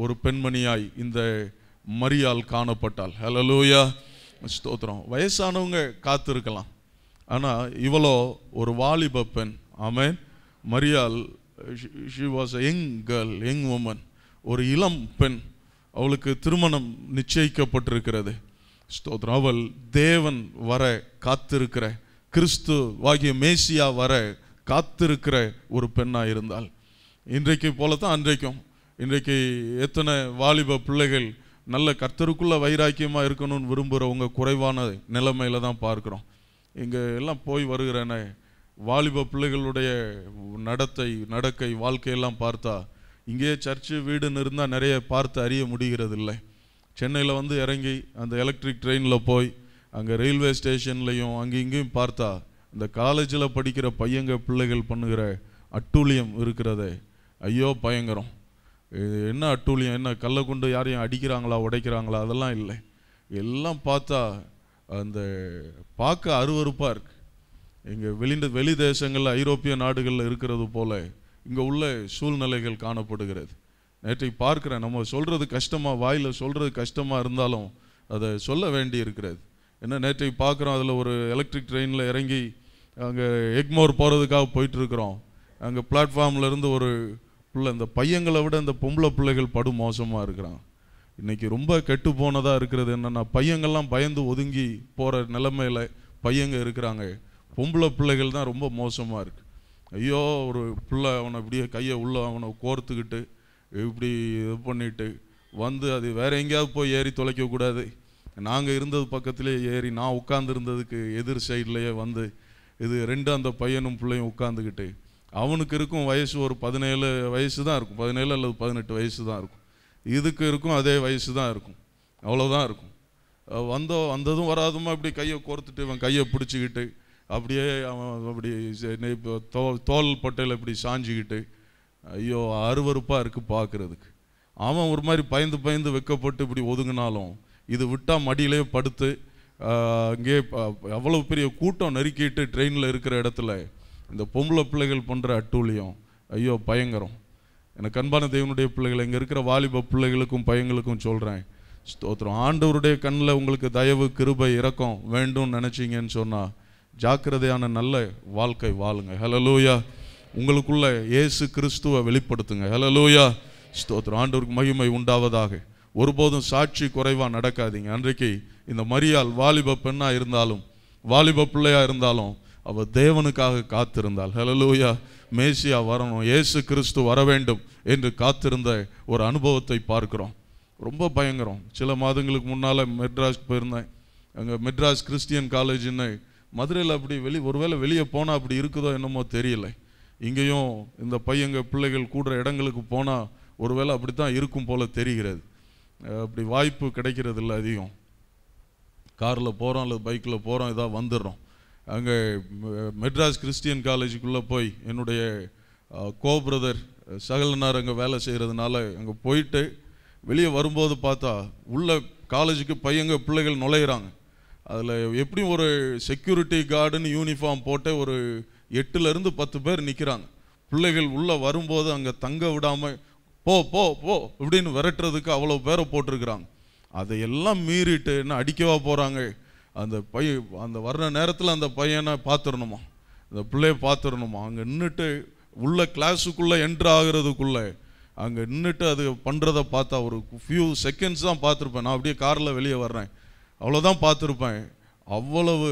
ஒரு பெண்மணியாய் இந்த மரியால் காணப்பட்டாள் ஹலோ லூயா ஸ்தோத்திரம் வயசானவங்க காத்திருக்கலாம் ஆனால் இவ்வளோ ஒரு வாலிப பெண் ஆமேன் மரியால் she was young girl young woman ஒரு இளம் பெண் அவளுக்கு திருமணம் நிச்சயிக்கப்பட்டிருக்கிறது ஸ்தோத்திரம் அவள் தேவன் வர காத்திருக்கிற கிறிஸ்து வாகிய மேசியா வர காத்திருக்கிற ஒரு பெண்ணாக இருந்தாள் இன்றைக்கு போல தான் அன்றைக்கும் இன்றைக்கு எத்தனை வாலிப பிள்ளைகள் நல்ல கர்த்தருக்குள்ளே வைராக்கியமாக இருக்கணும்னு விரும்புகிற உங்கள் குறைவான நிலைமையில் தான் பார்க்குறோம் இங்கே எல்லாம் போய் வருகிறேனே வாலிப பிள்ளைகளுடைய நடத்தை நடக்கை வாழ்க்கையெல்லாம் பார்த்தா இங்கேயே சர்ச்சு வீடுன்னு இருந்தால் நிறைய பார்த்து அறிய முடிகிறது இல்லை சென்னையில் வந்து இறங்கி அந்த எலக்ட்ரிக் ட்ரெயினில் போய் அங்கே ரயில்வே ஸ்டேஷன்லேயும் அங்கே இங்கேயும் பார்த்தா இந்த காலேஜில் படிக்கிற பையங்க பிள்ளைகள் பண்ணுகிற அட்டூழியம் இருக்கிறதே ஐயோ பயங்கரம் இது என்ன அட்டூழியம் என்ன கல்லை கொண்டு யாரையும் அடிக்கிறாங்களா உடைக்கிறாங்களா அதெல்லாம் இல்லை எல்லாம் பார்த்தா அந்த பார்க்க அருவறுப்பாக இருக்குது இங்கே வெளி வெளி தேசங்களில் ஐரோப்பிய நாடுகளில் இருக்கிறது போல் இங்கே உள்ள சூழ்நிலைகள் காணப்படுகிறது நேற்றைக்கு பார்க்குறேன் நம்ம சொல்கிறது கஷ்டமாக வாயில் சொல்கிறது கஷ்டமாக இருந்தாலும் அதை சொல்ல வேண்டி இருக்கிறது ஏன்னா நேற்றைக்கு பார்க்குறோம் அதில் ஒரு எலக்ட்ரிக் ட்ரெயினில் இறங்கி அங்கே எக்மோர் போகிறதுக்காக போயிட்டுருக்குறோம் அங்கே பிளாட்ஃபார்ம்லேருந்து ஒரு பிள்ளை இந்த பையங்களை விட இந்த பொம்பளை பிள்ளைகள் படு மோசமாக இருக்கிறான் இன்றைக்கி ரொம்ப கெட்டு போனதாக இருக்கிறது என்னென்னா பையங்கள்லாம் பயந்து ஒதுங்கி போகிற நிலைமையில் பையங்க இருக்கிறாங்க பொம்பளை பிள்ளைகள் தான் ரொம்ப மோசமாக இருக்குது ஐயோ ஒரு பிள்ளை அவனை இப்படியே கையை உள்ளே அவனை கோர்த்துக்கிட்டு இப்படி இது பண்ணிட்டு வந்து அது வேறு எங்கேயாவது போய் ஏறி தொலைக்கக்கூடாது நாங்கள் இருந்தது பக்கத்துலேயே ஏறி நான் உட்காந்துருந்ததுக்கு எதிர் சைட்லேயே வந்து இது ரெண்டு அந்த பையனும் பிள்ளையும் உட்காந்துக்கிட்டு அவனுக்கு இருக்கும் வயசு ஒரு பதினேழு வயசு தான் இருக்கும் பதினேழு அல்லது பதினெட்டு வயசு தான் இருக்கும் இதுக்கு இருக்கும் அதே வயசு தான் இருக்கும் அவ்வளோதான் இருக்கும் வந்தோ வந்ததும் வராதுமா இப்படி கையை கோர்த்துட்டு இவன் கையை பிடிச்சிக்கிட்டு அப்படியே அவன் அப்படி இப்போ தோ தோல் பட்டையில் இப்படி சாஞ்சிக்கிட்டு ஐயோ அருவறுப்பாக இருக்குது பார்க்குறதுக்கு அவன் ஒரு மாதிரி பயந்து பயந்து வெக்கப்பட்டு இப்படி ஒதுங்கினாலும் இது விட்டால் மடியிலே படுத்து அங்கேயே அவ்வளோ பெரிய கூட்டம் நெருக்கிட்டு ட்ரெயினில் இருக்கிற இடத்துல இந்த பொம்பளை பிள்ளைகள் பண்ணுற அட்டூழியம் ஐயோ பயங்கரம் எனக்கு அன்பான தெய்வனுடைய பிள்ளைகள் இங்கே இருக்கிற வாலிப பிள்ளைகளுக்கும் பையங்களுக்கும் சொல்கிறேன் ஸ்தோத்திரம் ஆண்டவருடைய கண்ணில் உங்களுக்கு தயவு கிருபை இறக்கம் வேண்டும் நினச்சிங்கன்னு சொன்னால் ஜாக்கிரதையான நல்ல வாழ்க்கை வாழுங்க ஹலலூயா உங்களுக்குள்ள இயேசு கிறிஸ்துவை வெளிப்படுத்துங்க ஹலலூயா ஸ்தோத்திரம் ஆண்டவருக்கு மகிமை உண்டாவதாக ஒருபோதும் சாட்சி குறைவாக நடக்காதீங்க அன்றைக்கு இந்த மரியால் வாலிப பெண்ணாக இருந்தாலும் வாலிப பிள்ளையாக இருந்தாலும் அவள் தேவனுக்காக காத்திருந்தாள் ஹலலூயா மேசியா வரணும் ஏசு கிறிஸ்து வர வேண்டும் என்று காத்திருந்த ஒரு அனுபவத்தை பார்க்குறோம் ரொம்ப பயங்கரம் சில மாதங்களுக்கு முன்னால் மெட்ராஸ் போயிருந்தேன் அங்கே மெட்ராஸ் கிறிஸ்டியன் காலேஜ்னு மதுரையில் அப்படி வெளி ஒருவேளை வெளியே போனால் அப்படி இருக்குதோ என்னமோ தெரியல இங்கேயும் இந்த பையங்க பிள்ளைகள் கூடுற இடங்களுக்கு போனால் ஒருவேளை அப்படி தான் இருக்கும் போல் தெரிகிறது அப்படி வாய்ப்பு கிடைக்கிறது இல்லை அதிகம் காரில் போகிறோம் அல்லது பைக்கில் போகிறோம் இதாக வந்துடுறோம் அங்கே மெட்ராஸ் கிறிஸ்டியன் காலேஜுக்குள்ளே போய் என்னுடைய கோ பிரதர் சகலனார் அங்கே வேலை செய்கிறதுனால அங்கே போயிட்டு வெளியே வரும்போது பார்த்தா உள்ள காலேஜுக்கு பையங்க பிள்ளைகள் நுழையிறாங்க அதில் எப்படியும் ஒரு செக்யூரிட்டி கார்டுன்னு யூனிஃபார்ம் போட்டு ஒரு எட்டுலேருந்து பத்து பேர் நிற்கிறாங்க பிள்ளைகள் உள்ளே வரும்போது அங்கே தங்க விடாமல் போ போ போ இப்படின்னு விரட்டுறதுக்கு அவ்வளோ பேரை போட்டிருக்கிறாங்க அதையெல்லாம் மீறிட்டு என்ன அடிக்கவா போகிறாங்க அந்த பையன் அந்த வர்ற நேரத்தில் அந்த பையனை பார்த்துடணுமா அந்த பிள்ளைய பார்த்துடணுமா அங்கே நின்றுட்டு உள்ள கிளாஸுக்குள்ளே என்ட்ரு ஆகிறதுக்குள்ளே அங்கே நின்றுட்டு அது பண்ணுறத பார்த்தா ஒரு ஃபியூ செகண்ட்ஸ் தான் பார்த்துருப்பேன் நான் அப்படியே காரில் வெளியே வர்றேன் அவ்வளோதான் பார்த்துருப்பேன் அவ்வளவு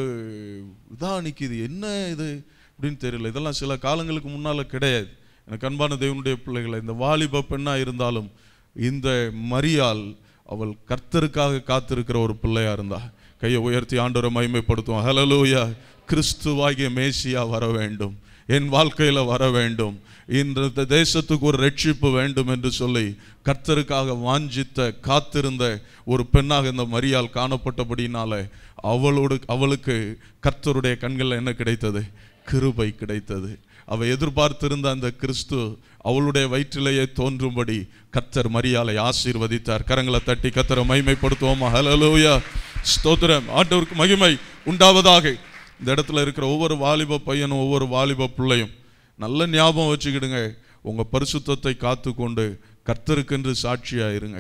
இதாக நிற்கிது என்ன இது அப்படின்னு தெரியல இதெல்லாம் சில காலங்களுக்கு முன்னால் கிடையாது எனக்கு அன்பான தெய்வனுடைய பிள்ளைகளை இந்த வாலிப பெண்ணாக இருந்தாலும் இந்த மரியால் அவள் கர்த்தருக்காக காத்திருக்கிற ஒரு பிள்ளையாக இருந்தாள் கையை உயர்த்தி ஆண்டோரை மகிமைப்படுத்துவோம் ஹலலூயா கிறிஸ்துவாகிய மேசியா வர வேண்டும் என் வாழ்க்கையில் வர வேண்டும் இந்த தேசத்துக்கு ஒரு ரட்சிப்பு வேண்டும் என்று சொல்லி கர்த்தருக்காக வாஞ்சித்த காத்திருந்த ஒரு பெண்ணாக இந்த மரியால் காணப்பட்டபடினால அவளோடு அவளுக்கு கர்த்தருடைய கண்களில் என்ன கிடைத்தது கிருபை கிடைத்தது அவள் எதிர்பார்த்திருந்த அந்த கிறிஸ்து அவளுடைய வயிற்றிலேயே தோன்றும்படி கர்த்தர் மரியாலை ஆசீர்வதித்தார் கரங்களை தட்டி கத்தரை மைமைப்படுத்துவோமா ஹலலூயா ஸ்தோத்திரம் ஆண்டவருக்கு மகிமை உண்டாவதாக இந்த இடத்துல இருக்கிற ஒவ்வொரு வாலிப பையனும் ஒவ்வொரு வாலிப பிள்ளையும் நல்ல ஞாபகம் வச்சுக்கிடுங்க உங்கள் பரிசுத்தத்தை காத்து கொண்டு கர்த்தருக்கென்று சாட்சியாக இருங்க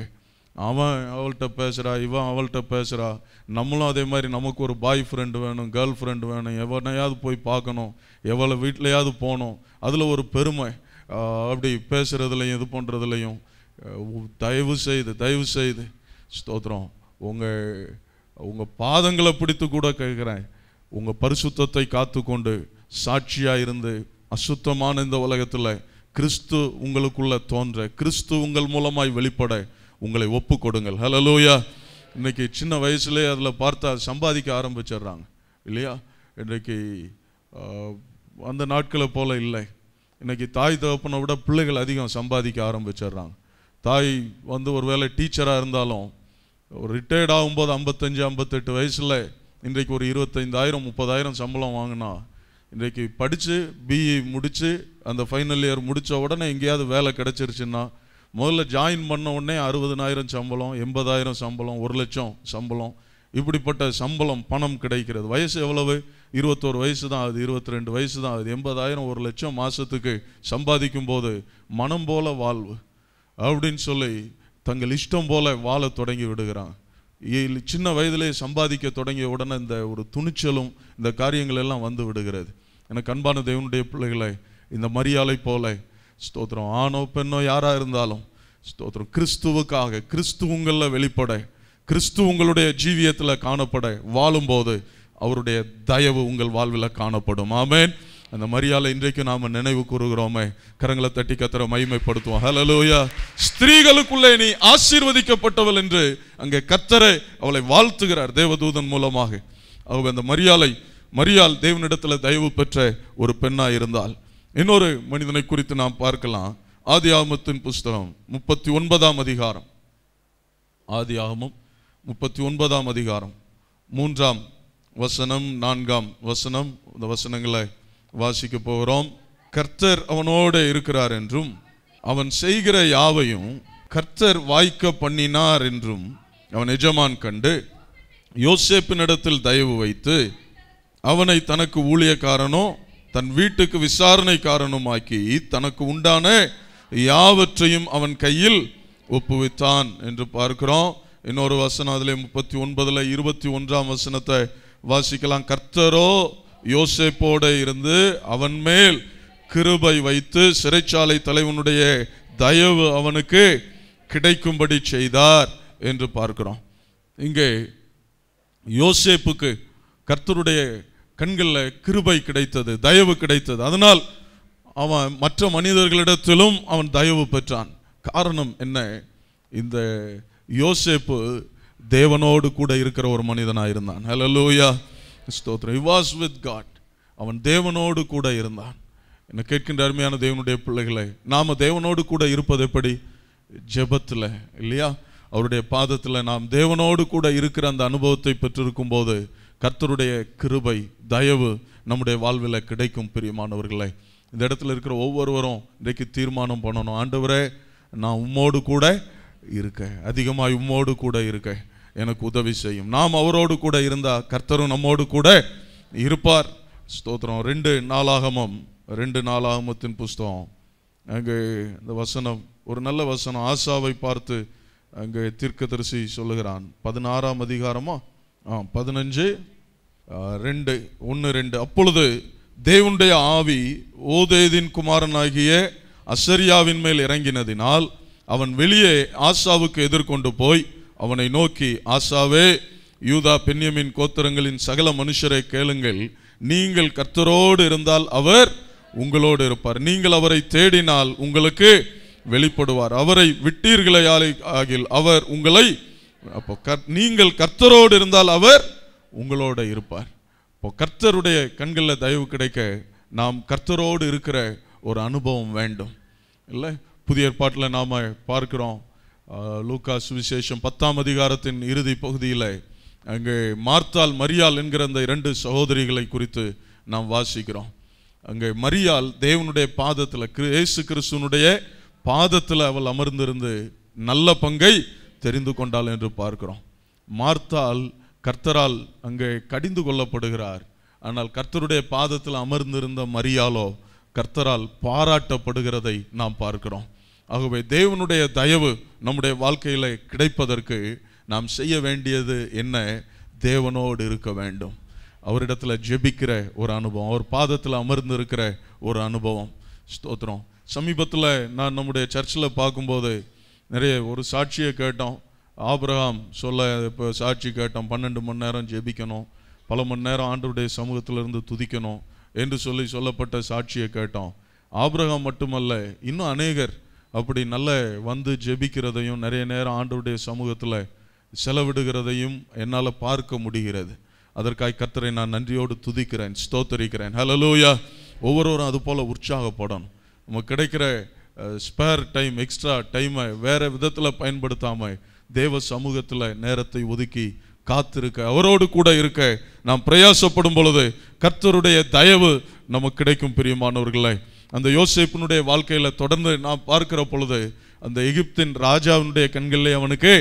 அவன் அவள்கிட்ட பேசுகிறா இவன் அவள்கிட்ட பேசுகிறா நம்மளும் அதே மாதிரி நமக்கு ஒரு பாய் ஃப்ரெண்டு வேணும் கேர்ள் ஃப்ரெண்டு வேணும் எவனையாவது போய் பார்க்கணும் எவ்வளோ வீட்டிலையாவது போகணும் அதில் ஒரு பெருமை அப்படி பேசுகிறதுலையும் இது பண்ணுறதுலையும் தயவு செய்து தயவு செய்து ஸ்தோத்திரம் உங்கள் உங்கள் பாதங்களை பிடித்து கூட கேட்குறேன் உங்கள் பரிசுத்தத்தை காத்துக்கொண்டு சாட்சியாக இருந்து அசுத்தமான இந்த உலகத்தில் கிறிஸ்து உங்களுக்குள்ளே தோன்ற கிறிஸ்து உங்கள் மூலமாய் வெளிப்பட உங்களை ஒப்பு கொடுங்கள் ஹலோ லோயா இன்றைக்கி சின்ன வயசுலேயே அதில் பார்த்தா சம்பாதிக்க ஆரம்பிச்சிடுறாங்க இல்லையா இன்றைக்கு அந்த நாட்களை போல் இல்லை இன்றைக்கி தாய் தகப்பனை விட பிள்ளைகள் அதிகம் சம்பாதிக்க ஆரம்பிச்சிடுறாங்க தாய் வந்து ஒரு வேளை டீச்சராக இருந்தாலும் ஒரு ரிட்டையர்ட் ஆகும்போது ஐம்பத்தஞ்சு ஐம்பத்தெட்டு வயசில் இன்றைக்கு ஒரு இருபத்தைந்தாயிரம் முப்பதாயிரம் சம்பளம் வாங்கினா இன்றைக்கு படித்து பிஇ முடித்து அந்த ஃபைனல் இயர் முடித்த உடனே எங்கேயாவது வேலை கிடச்சிருச்சுன்னா முதல்ல ஜாயின் பண்ண உடனே அறுபதனாயிரம் சம்பளம் எண்பதாயிரம் சம்பளம் ஒரு லட்சம் சம்பளம் இப்படிப்பட்ட சம்பளம் பணம் கிடைக்கிறது வயசு எவ்வளவு இருபத்தோரு வயசு தான் ஆகுது இருபத்தி ரெண்டு வயசு தான் ஆகுது எண்பதாயிரம் ஒரு லட்சம் மாதத்துக்கு சம்பாதிக்கும் போது மனம் போல வாழ்வு அப்படின்னு சொல்லி தங்கள் இஷ்டம் போல வாழ தொடங்கி விடுகிறான் சின்ன வயதிலே சம்பாதிக்க தொடங்கிய உடனே இந்த ஒரு துணிச்சலும் இந்த காரியங்கள் எல்லாம் வந்து விடுகிறது எனக்கு அன்பான தேவனுடைய பிள்ளைகளை இந்த மரியாதை போல ஸ்தோத்திரம் ஆணோ பெண்ணோ யாராக இருந்தாலும் ஸ்தோத்திரம் கிறிஸ்துவுக்காக கிறிஸ்துவங்களில் வெளிப்பட கிறிஸ்து உங்களுடைய ஜீவியத்தில் காணப்பட வாழும்போது அவருடைய தயவு உங்கள் வாழ்வில் காணப்படும் ஆமேன் அந்த மரியாதை இன்றைக்கு நாம் நினைவு கூறுகிறோமே கரங்களை தட்டி கத்திர மகிமைப்படுத்துவோம் ஹலலோயா ஸ்திரீகளுக்குள்ளே நீ ஆசீர்வதிக்கப்பட்டவள் என்று அங்கே கத்தரை அவளை வாழ்த்துகிறார் தேவதூதன் மூலமாக அவங்க அந்த மரியாதை மரியாள் தேவனிடத்தில் தயவு பெற்ற ஒரு பெண்ணாக இருந்தால் இன்னொரு மனிதனை குறித்து நாம் பார்க்கலாம் ஆதி ஆகமத்தின் புஸ்தகம் முப்பத்தி ஒன்பதாம் அதிகாரம் ஆதி ஆகமம் முப்பத்தி ஒன்பதாம் அதிகாரம் மூன்றாம் வசனம் நான்காம் வசனம் இந்த வசனங்களை வாசிக்க போகிறோம் கர்த்தர் அவனோடு இருக்கிறார் என்றும் அவன் செய்கிற யாவையும் கர்த்தர் வாய்க்க பண்ணினார் என்றும் அவன் எஜமான் கண்டு யோசேப்பினிடத்தில் தயவு வைத்து அவனை தனக்கு ஊழியக்காரனோ தன் வீட்டுக்கு ஆக்கி தனக்கு உண்டான யாவற்றையும் அவன் கையில் ஒப்புவித்தான் என்று பார்க்கிறோம் இன்னொரு வசனம் அதில் முப்பத்தி ஒன்பதில் இருபத்தி ஒன்றாம் வசனத்தை வாசிக்கலாம் கர்த்தரோ யோசேப்போட இருந்து அவன் மேல் கிருபை வைத்து சிறைச்சாலை தலைவனுடைய தயவு அவனுக்கு கிடைக்கும்படி செய்தார் என்று பார்க்கிறோம் இங்கே யோசேப்புக்கு கர்த்தருடைய கண்களில் கிருபை கிடைத்தது தயவு கிடைத்தது அதனால் அவன் மற்ற மனிதர்களிடத்திலும் அவன் தயவு பெற்றான் காரணம் என்ன இந்த யோசேப்பு தேவனோடு கூட இருக்கிற ஒரு மனிதனாக இருந்தான் ஹலோ லூயா ஸ்தோத்ரம் இவாஸ் வாஸ் வித் காட் அவன் தேவனோடு கூட இருந்தான் என்ன கேட்கின்ற அருமையான தேவனுடைய பிள்ளைகளை நாம் தேவனோடு கூட இருப்பது எப்படி ஜெபத்தில் இல்லையா அவருடைய பாதத்தில் நாம் தேவனோடு கூட இருக்கிற அந்த அனுபவத்தை பெற்றிருக்கும் போது கர்த்தருடைய கிருபை தயவு நம்முடைய வாழ்வில் கிடைக்கும் பிரியமானவர்களை இந்த இடத்துல இருக்கிற ஒவ்வொருவரும் இன்றைக்கு தீர்மானம் பண்ணணும் ஆண்டவரே நான் உம்மோடு கூட இருக்க அதிகமாக உம்மோடு கூட இருக்கேன் எனக்கு உதவி செய்யும் நாம் அவரோடு கூட இருந்தால் கர்த்தரும் நம்மோடு கூட இருப்பார் ஸ்தோத்திரம் ரெண்டு நாளாகமம் ரெண்டு நாளாகமத்தின் புஸ்தகம் அங்கே இந்த வசனம் ஒரு நல்ல வசனம் ஆசாவை பார்த்து அங்கே தீர்க்கதரிசி சொல்லுகிறான் பதினாறாம் அதிகாரமா ஆ பதினஞ்சு ரெண்டு ஒன்று ரெண்டு அப்பொழுது தேவனுடைய ஆவி ஓதேதின் குமாரனாகிய அசரியாவின் மேல் இறங்கினதினால் அவன் வெளியே ஆசாவுக்கு எதிர்கொண்டு போய் அவனை நோக்கி ஆசாவே யூதா பெண்யமின் கோத்திரங்களின் சகல மனுஷரை கேளுங்கள் நீங்கள் கர்த்தரோடு இருந்தால் அவர் உங்களோடு இருப்பார் நீங்கள் அவரை தேடினால் உங்களுக்கு வெளிப்படுவார் அவரை விட்டீர்களே ஆகில் அவர் உங்களை அப்போ கர் நீங்கள் கர்த்தரோடு இருந்தால் அவர் உங்களோட இருப்பார் இப்போ கர்த்தருடைய கண்களில் தயவு கிடைக்க நாம் கர்த்தரோடு இருக்கிற ஒரு அனுபவம் வேண்டும் இல்லை புதிய ஏற்பாட்டில் நாம் பார்க்குறோம் லூக்கா சுவிசேஷம் பத்தாம் அதிகாரத்தின் இறுதி பகுதியில் அங்கே மார்த்தால் மரியால் என்கிற அந்த இரண்டு சகோதரிகளை குறித்து நாம் வாசிக்கிறோம் அங்கே மரியால் தேவனுடைய பாதத்தில் கிரேசு கிறிஸ்துனுடைய பாதத்தில் அவள் அமர்ந்திருந்து நல்ல பங்கை தெரிந்து கொண்டாள் என்று பார்க்கிறோம் மார்த்தால் கர்த்தரால் அங்கே கடிந்து கொள்ளப்படுகிறார் ஆனால் கர்த்தருடைய பாதத்தில் அமர்ந்திருந்த மரியாலோ கர்த்தரால் பாராட்டப்படுகிறதை நாம் பார்க்கிறோம் ஆகவே தேவனுடைய தயவு நம்முடைய வாழ்க்கையில் கிடைப்பதற்கு நாம் செய்ய வேண்டியது என்ன தேவனோடு இருக்க வேண்டும் அவரிடத்தில் ஜெபிக்கிற ஒரு அனுபவம் அவர் பாதத்தில் அமர்ந்து இருக்கிற ஒரு அனுபவம் ஸ்தோத்திரம் சமீபத்தில் நான் நம்முடைய சர்ச்சில் பார்க்கும்போது நிறைய ஒரு சாட்சியை கேட்டோம் ஆபிரகாம் சொல்ல இப்போ சாட்சி கேட்டோம் பன்னெண்டு மணி நேரம் ஜெபிக்கணும் பல மணி நேரம் ஆண்டருடைய சமூகத்திலிருந்து துதிக்கணும் என்று சொல்லி சொல்லப்பட்ட சாட்சியை கேட்டோம் ஆபிரகாம் மட்டுமல்ல இன்னும் அநேகர் அப்படி நல்ல வந்து ஜெபிக்கிறதையும் நிறைய நேரம் ஆண்டவருடைய சமூகத்தில் செலவிடுகிறதையும் என்னால் பார்க்க முடிகிறது அதற்காக கத்தரை நான் நன்றியோடு துதிக்கிறேன் ஸ்தோத்தரிக்கிறேன் ஹலலூயா ஒவ்வொருவரும் அது போல் உற்சாகப்படணும் நமக்கு கிடைக்கிற ஸ்பேர் டைம் எக்ஸ்ட்ரா டைமை வேறு விதத்தில் பயன்படுத்தாமல் தேவ சமூகத்தில் நேரத்தை ஒதுக்கி காத்திருக்க அவரோடு கூட இருக்க நாம் பிரயாசப்படும் பொழுது கர்த்தருடைய தயவு நமக்கு கிடைக்கும் பிரியமானவர்களை அந்த யோசிப்பினுடைய வாழ்க்கையில் தொடர்ந்து நான் பார்க்கிற பொழுது அந்த எகிப்தின் ராஜாவினுடைய கண்களிலே அவனுக்கு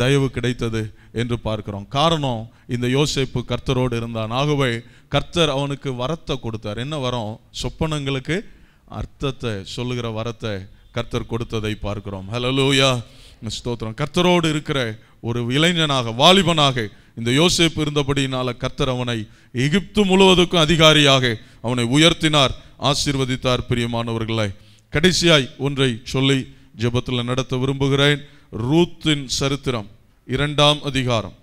தயவு கிடைத்தது என்று பார்க்கிறோம் காரணம் இந்த யோசிப்பு கர்த்தரோடு இருந்தான் ஆகவே கர்த்தர் அவனுக்கு வரத்தை கொடுத்தார் என்ன வரம் சொப்பனங்களுக்கு அர்த்தத்தை சொல்லுகிற வரத்தை கர்த்தர் கொடுத்ததை பார்க்கிறோம் ஹலோ லூயா ஸ்தோத்திரம் கர்த்தரோடு இருக்கிற ஒரு இளைஞனாக வாலிபனாக இந்த யோசிப்பு இருந்தபடியினால கர்த்தர் அவனை எகிப்து முழுவதுக்கும் அதிகாரியாக அவனை உயர்த்தினார் ஆசீர்வதித்தார் பிரியமானவர்களை கடைசியாய் ஒன்றை சொல்லி ஜபத்தில் நடத்த விரும்புகிறேன் ரூத்தின் சரித்திரம் இரண்டாம் அதிகாரம்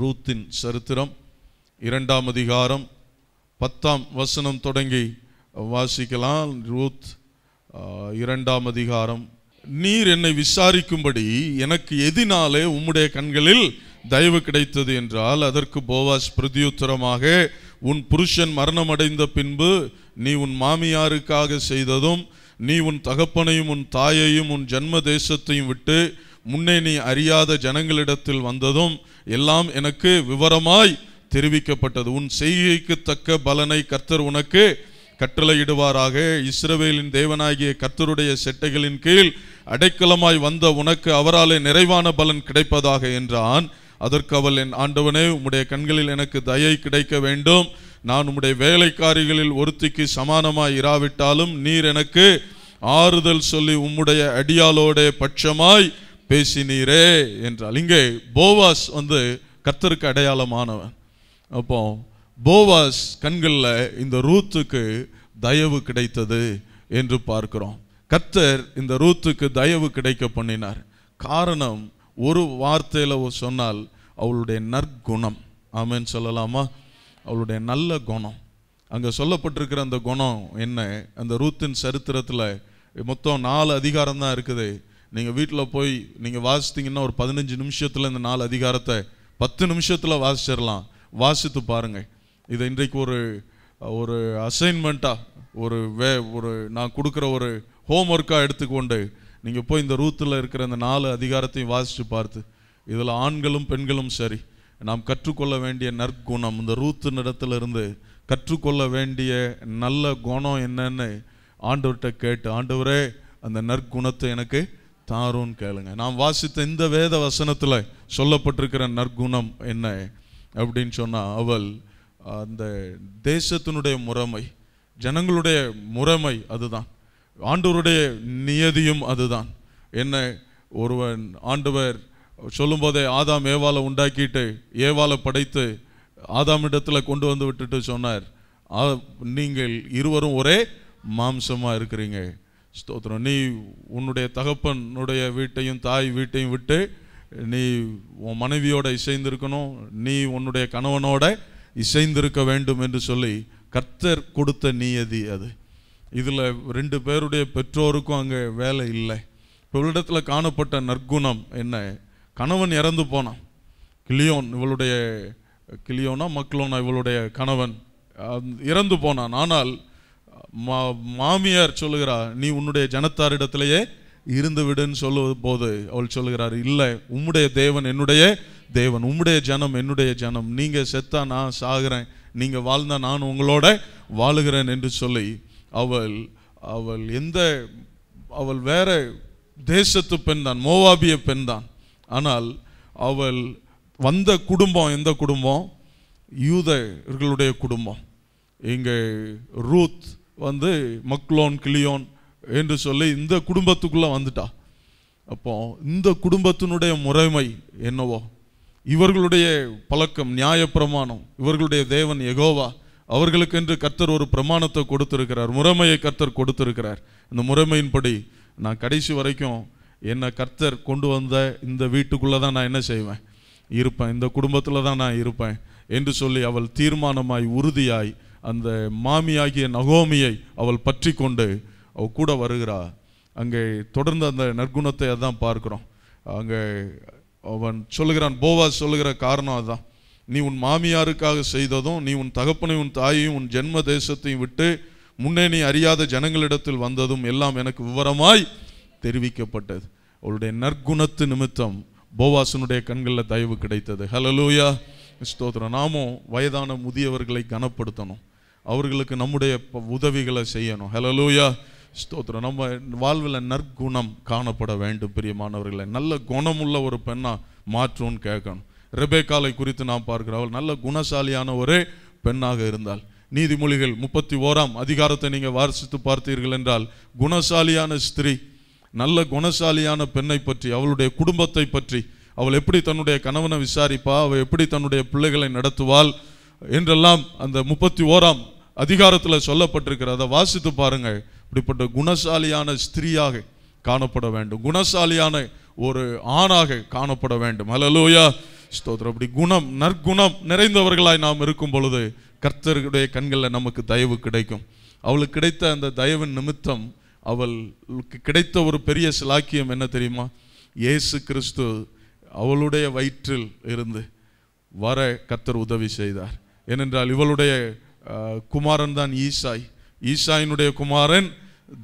ரூத்தின் சரித்திரம் இரண்டாம் அதிகாரம் பத்தாம் வசனம் தொடங்கி வாசிக்கலாம் ரூத் இரண்டாம் அதிகாரம் நீர் என்னை விசாரிக்கும்படி எனக்கு எதினாலே உம்முடைய கண்களில் தயவு கிடைத்தது என்றால் அதற்கு போவாஸ் பிரதியுத்தரமாக உன் புருஷன் மரணமடைந்த பின்பு நீ உன் மாமியாருக்காக செய்ததும் நீ உன் தகப்பனையும் உன் தாயையும் உன் ஜென்ம தேசத்தையும் விட்டு முன்னே நீ அறியாத ஜனங்களிடத்தில் வந்ததும் எல்லாம் எனக்கு விவரமாய் தெரிவிக்கப்பட்டது உன் செய்கைக்கு தக்க பலனை கர்த்தர் உனக்கு கட்டளையிடுவாராக இஸ்ரவேலின் தேவனாகிய கர்த்தருடைய செட்டைகளின் கீழ் அடைக்கலமாய் வந்த உனக்கு அவராலே நிறைவான பலன் கிடைப்பதாக என்றான் அதற்கு அவள் என் ஆண்டவனே உம்முடைய கண்களில் எனக்கு தயை கிடைக்க வேண்டும் நான் உம்முடைய வேலைக்காரிகளில் ஒருத்திக்கு சமானமாய் இராவிட்டாலும் நீர் எனக்கு ஆறுதல் சொல்லி உம்முடைய அடியாலோடைய பட்சமாய் பேசினீரே என்றால் இங்கே போவாஸ் வந்து கத்தருக்கு அடையாளமானவன் அப்போ போவாஸ் கண்களில் இந்த ரூத்துக்கு தயவு கிடைத்தது என்று பார்க்கிறோம் கத்தர் இந்த ரூத்துக்கு தயவு கிடைக்க பண்ணினார் காரணம் ஒரு வார்த்தையில் சொன்னால் அவளுடைய நற்குணம் ஆமேன்னு சொல்லலாமா அவளுடைய நல்ல குணம் அங்கே சொல்லப்பட்டிருக்கிற அந்த குணம் என்ன அந்த ரூத்தின் சரித்திரத்தில் மொத்தம் நாலு அதிகாரம் தான் இருக்குது நீங்கள் வீட்டில் போய் நீங்கள் வாசித்தீங்கன்னா ஒரு பதினஞ்சு நிமிஷத்தில் இந்த நாலு அதிகாரத்தை பத்து நிமிஷத்தில் வாசிச்சிடலாம் வாசித்து பாருங்கள் இதை இன்றைக்கு ஒரு ஒரு அசைன்மெண்ட்டாக ஒரு வே ஒரு நான் கொடுக்குற ஒரு ஹோம்ஒர்க்காக எடுத்துக்கொண்டு நீங்கள் போய் இந்த ரூத்தில் இருக்கிற இந்த நாலு அதிகாரத்தையும் வாசித்து பார்த்து இதில் ஆண்களும் பெண்களும் சரி நாம் கற்றுக்கொள்ள வேண்டிய நற்குணம் இந்த ரூத்து நிறத்திலிருந்து கற்றுக்கொள்ள வேண்டிய நல்ல குணம் என்னன்னு ஆண்டவர்கிட்ட கேட்டு ஆண்டவரே அந்த நற்குணத்தை எனக்கு தாரும்னு கேளுங்க நாம் வாசித்த இந்த வேத வசனத்தில் சொல்லப்பட்டிருக்கிற நற்குணம் என்ன அப்படின்னு சொன்னால் அவள் அந்த தேசத்தினுடைய முறைமை ஜனங்களுடைய முறைமை அதுதான் ஆண்டவருடைய நியதியும் அதுதான் என்ன ஒருவன் ஆண்டவர் சொல்லும்போதே ஆதாம் ஏவாலை உண்டாக்கிட்டு ஏவாலை படைத்து ஆதாமிடத்தில் கொண்டு வந்து விட்டுட்டு சொன்னார் நீங்கள் இருவரும் ஒரே மாம்சமாக இருக்கிறீங்க ஸ்தோத்திரம் நீ உன்னுடைய தகப்பனுடைய வீட்டையும் தாய் வீட்டையும் விட்டு நீ உன் மனைவியோட இசைந்திருக்கணும் நீ உன்னுடைய கணவனோட இசைந்திருக்க வேண்டும் என்று சொல்லி கர்த்தர் கொடுத்த நியதி அது இதில் ரெண்டு பேருடைய பெற்றோருக்கும் அங்கே வேலை இல்லை இவளிடத்தில் காணப்பட்ட நற்குணம் என்ன கணவன் இறந்து போனான் கிளியோன் இவளுடைய கிளியோனா மக்களோனா இவளுடைய கணவன் இறந்து போனான் ஆனால் மா மாமியார் சொல்லுகிறா நீ உன்னுடைய ஜனத்தாரிடத்திலேயே இருந்து விடுன்னு சொல்லுவது போது அவள் சொல்லுகிறார் இல்லை உம்முடைய தேவன் என்னுடைய தேவன் உம்முடைய ஜனம் என்னுடைய ஜனம் நீங்கள் செத்தா நான் சாகிறேன் நீங்கள் வாழ்ந்தா நான் உங்களோட வாழுகிறேன் என்று சொல்லி அவள் அவள் எந்த அவள் வேற தேசத்து பெண் தான் மோவாபிய பெண் தான் ஆனால் அவள் வந்த குடும்பம் எந்த குடும்பம் யூதர்களுடைய குடும்பம் இங்கே ரூத் வந்து மக்லோன் கிளியோன் என்று சொல்லி இந்த குடும்பத்துக்குள்ளே வந்துட்டா அப்போ இந்த குடும்பத்தினுடைய முறைமை என்னவோ இவர்களுடைய பழக்கம் நியாயப்பிரமாணம் இவர்களுடைய தேவன் எகோவா அவர்களுக்கு என்று கர்த்தர் ஒரு பிரமாணத்தை கொடுத்திருக்கிறார் முறைமையை கர்த்தர் கொடுத்திருக்கிறார் இந்த முறைமையின்படி நான் கடைசி வரைக்கும் என்னை கர்த்தர் கொண்டு வந்த இந்த வீட்டுக்குள்ளே தான் நான் என்ன செய்வேன் இருப்பேன் இந்த குடும்பத்தில் தான் நான் இருப்பேன் என்று சொல்லி அவள் தீர்மானமாய் உறுதியாய் அந்த மாமியாகிய நகோமியை அவள் பற்றி கொண்டு அவ கூட வருகிறா அங்கே தொடர்ந்து அந்த நற்குணத்தை அதான் பார்க்குறோம் அங்கே அவன் சொல்லுகிறான் போவா சொல்லுகிற காரணம் அதுதான் நீ உன் மாமியாருக்காக செய்ததும் நீ உன் தகப்பனை உன் தாயையும் உன் ஜென்ம தேசத்தையும் விட்டு முன்னே நீ அறியாத ஜனங்களிடத்தில் வந்ததும் எல்லாம் எனக்கு விவரமாய் தெரிவிக்கப்பட்டது அவளுடைய நற்குணத்து நிமித்தம் போவாசனுடைய கண்களில் தயவு கிடைத்தது ஹலலூயா ஸ்தோத்திரம் நாமும் வயதான முதியவர்களை கனப்படுத்தணும் அவர்களுக்கு நம்முடைய உதவிகளை செய்யணும் ஹலலூயா ஸ்தோத்திரம் நம்ம வாழ்வில் நற்குணம் காணப்பட வேண்டும் பிரியமானவர்களை நல்ல குணமுள்ள ஒரு பெண்ணாக மாற்றோன்னு கேட்கணும் ரெபேக்காலை குறித்து நாம் பார்க்கிறோம் அவள் நல்ல குணசாலியான ஒரு பெண்ணாக இருந்தாள் நீதிமொழிகள் முப்பத்தி ஓராம் அதிகாரத்தை நீங்கள் வாரிசித்து பார்த்தீர்கள் என்றால் குணசாலியான ஸ்திரீ நல்ல குணசாலியான பெண்ணை பற்றி அவளுடைய குடும்பத்தை பற்றி அவள் எப்படி தன்னுடைய கணவனை விசாரிப்பா அவள் எப்படி தன்னுடைய பிள்ளைகளை நடத்துவாள் என்றெல்லாம் அந்த முப்பத்தி ஓராம் அதிகாரத்தில் சொல்லப்பட்டிருக்கிற அதை வாசித்து பாருங்கள் இப்படிப்பட்ட குணசாலியான ஸ்திரீயாக காணப்பட வேண்டும் குணசாலியான ஒரு ஆணாக காணப்பட வேண்டும் அலலூயா ஸ்தோத்திரம் அப்படி குணம் நற்குணம் நிறைந்தவர்களாய் நாம் இருக்கும் பொழுது கர்த்தருடைய கண்களில் நமக்கு தயவு கிடைக்கும் அவளுக்கு கிடைத்த அந்த தயவின் நிமித்தம் அவளுக்கு கிடைத்த ஒரு பெரிய சிலாக்கியம் என்ன தெரியுமா இயேசு கிறிஸ்து அவளுடைய வயிற்றில் இருந்து வர கர்த்தர் உதவி செய்தார் ஏனென்றால் இவளுடைய குமாரன் தான் ஈசாய் ஈசாயினுடைய குமாரன்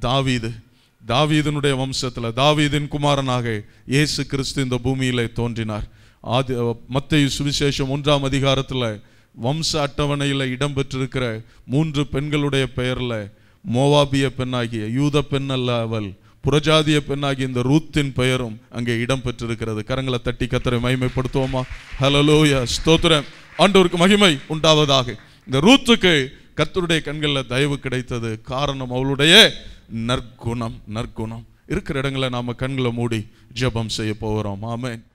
தாவீது தாவீதனுடைய வம்சத்தில் தாவீதின் குமாரனாக இயேசு கிறிஸ்து இந்த பூமியிலே தோன்றினார் ஆதி மத்திய சுவிசேஷம் ஒன்றாம் அதிகாரத்தில் வம்ச அட்டவணையில் இடம்பெற்றிருக்கிற மூன்று பெண்களுடைய பெயரில் மோவாபிய பெண்ணாகிய யூத பெண் அல்ல அவள் புறஜாதிய பெண்ணாகிய இந்த ரூத்தின் பெயரும் அங்கே இடம்பெற்றிருக்கிறது கரங்களை தட்டி கத்தரை மகிமைப்படுத்துவோமா ஹலலோய ஸ்தோத்திரம் ஆண்டவருக்கு மகிமை உண்டாவதாக இந்த ரூத்துக்கு கத்தருடைய கண்களில் தயவு கிடைத்தது காரணம் அவளுடைய நற்குணம் நற்குணம் இருக்கிற இடங்களை நாம் கண்களை மூடி ஜபம் செய்ய போகிறோம் ஆமேன்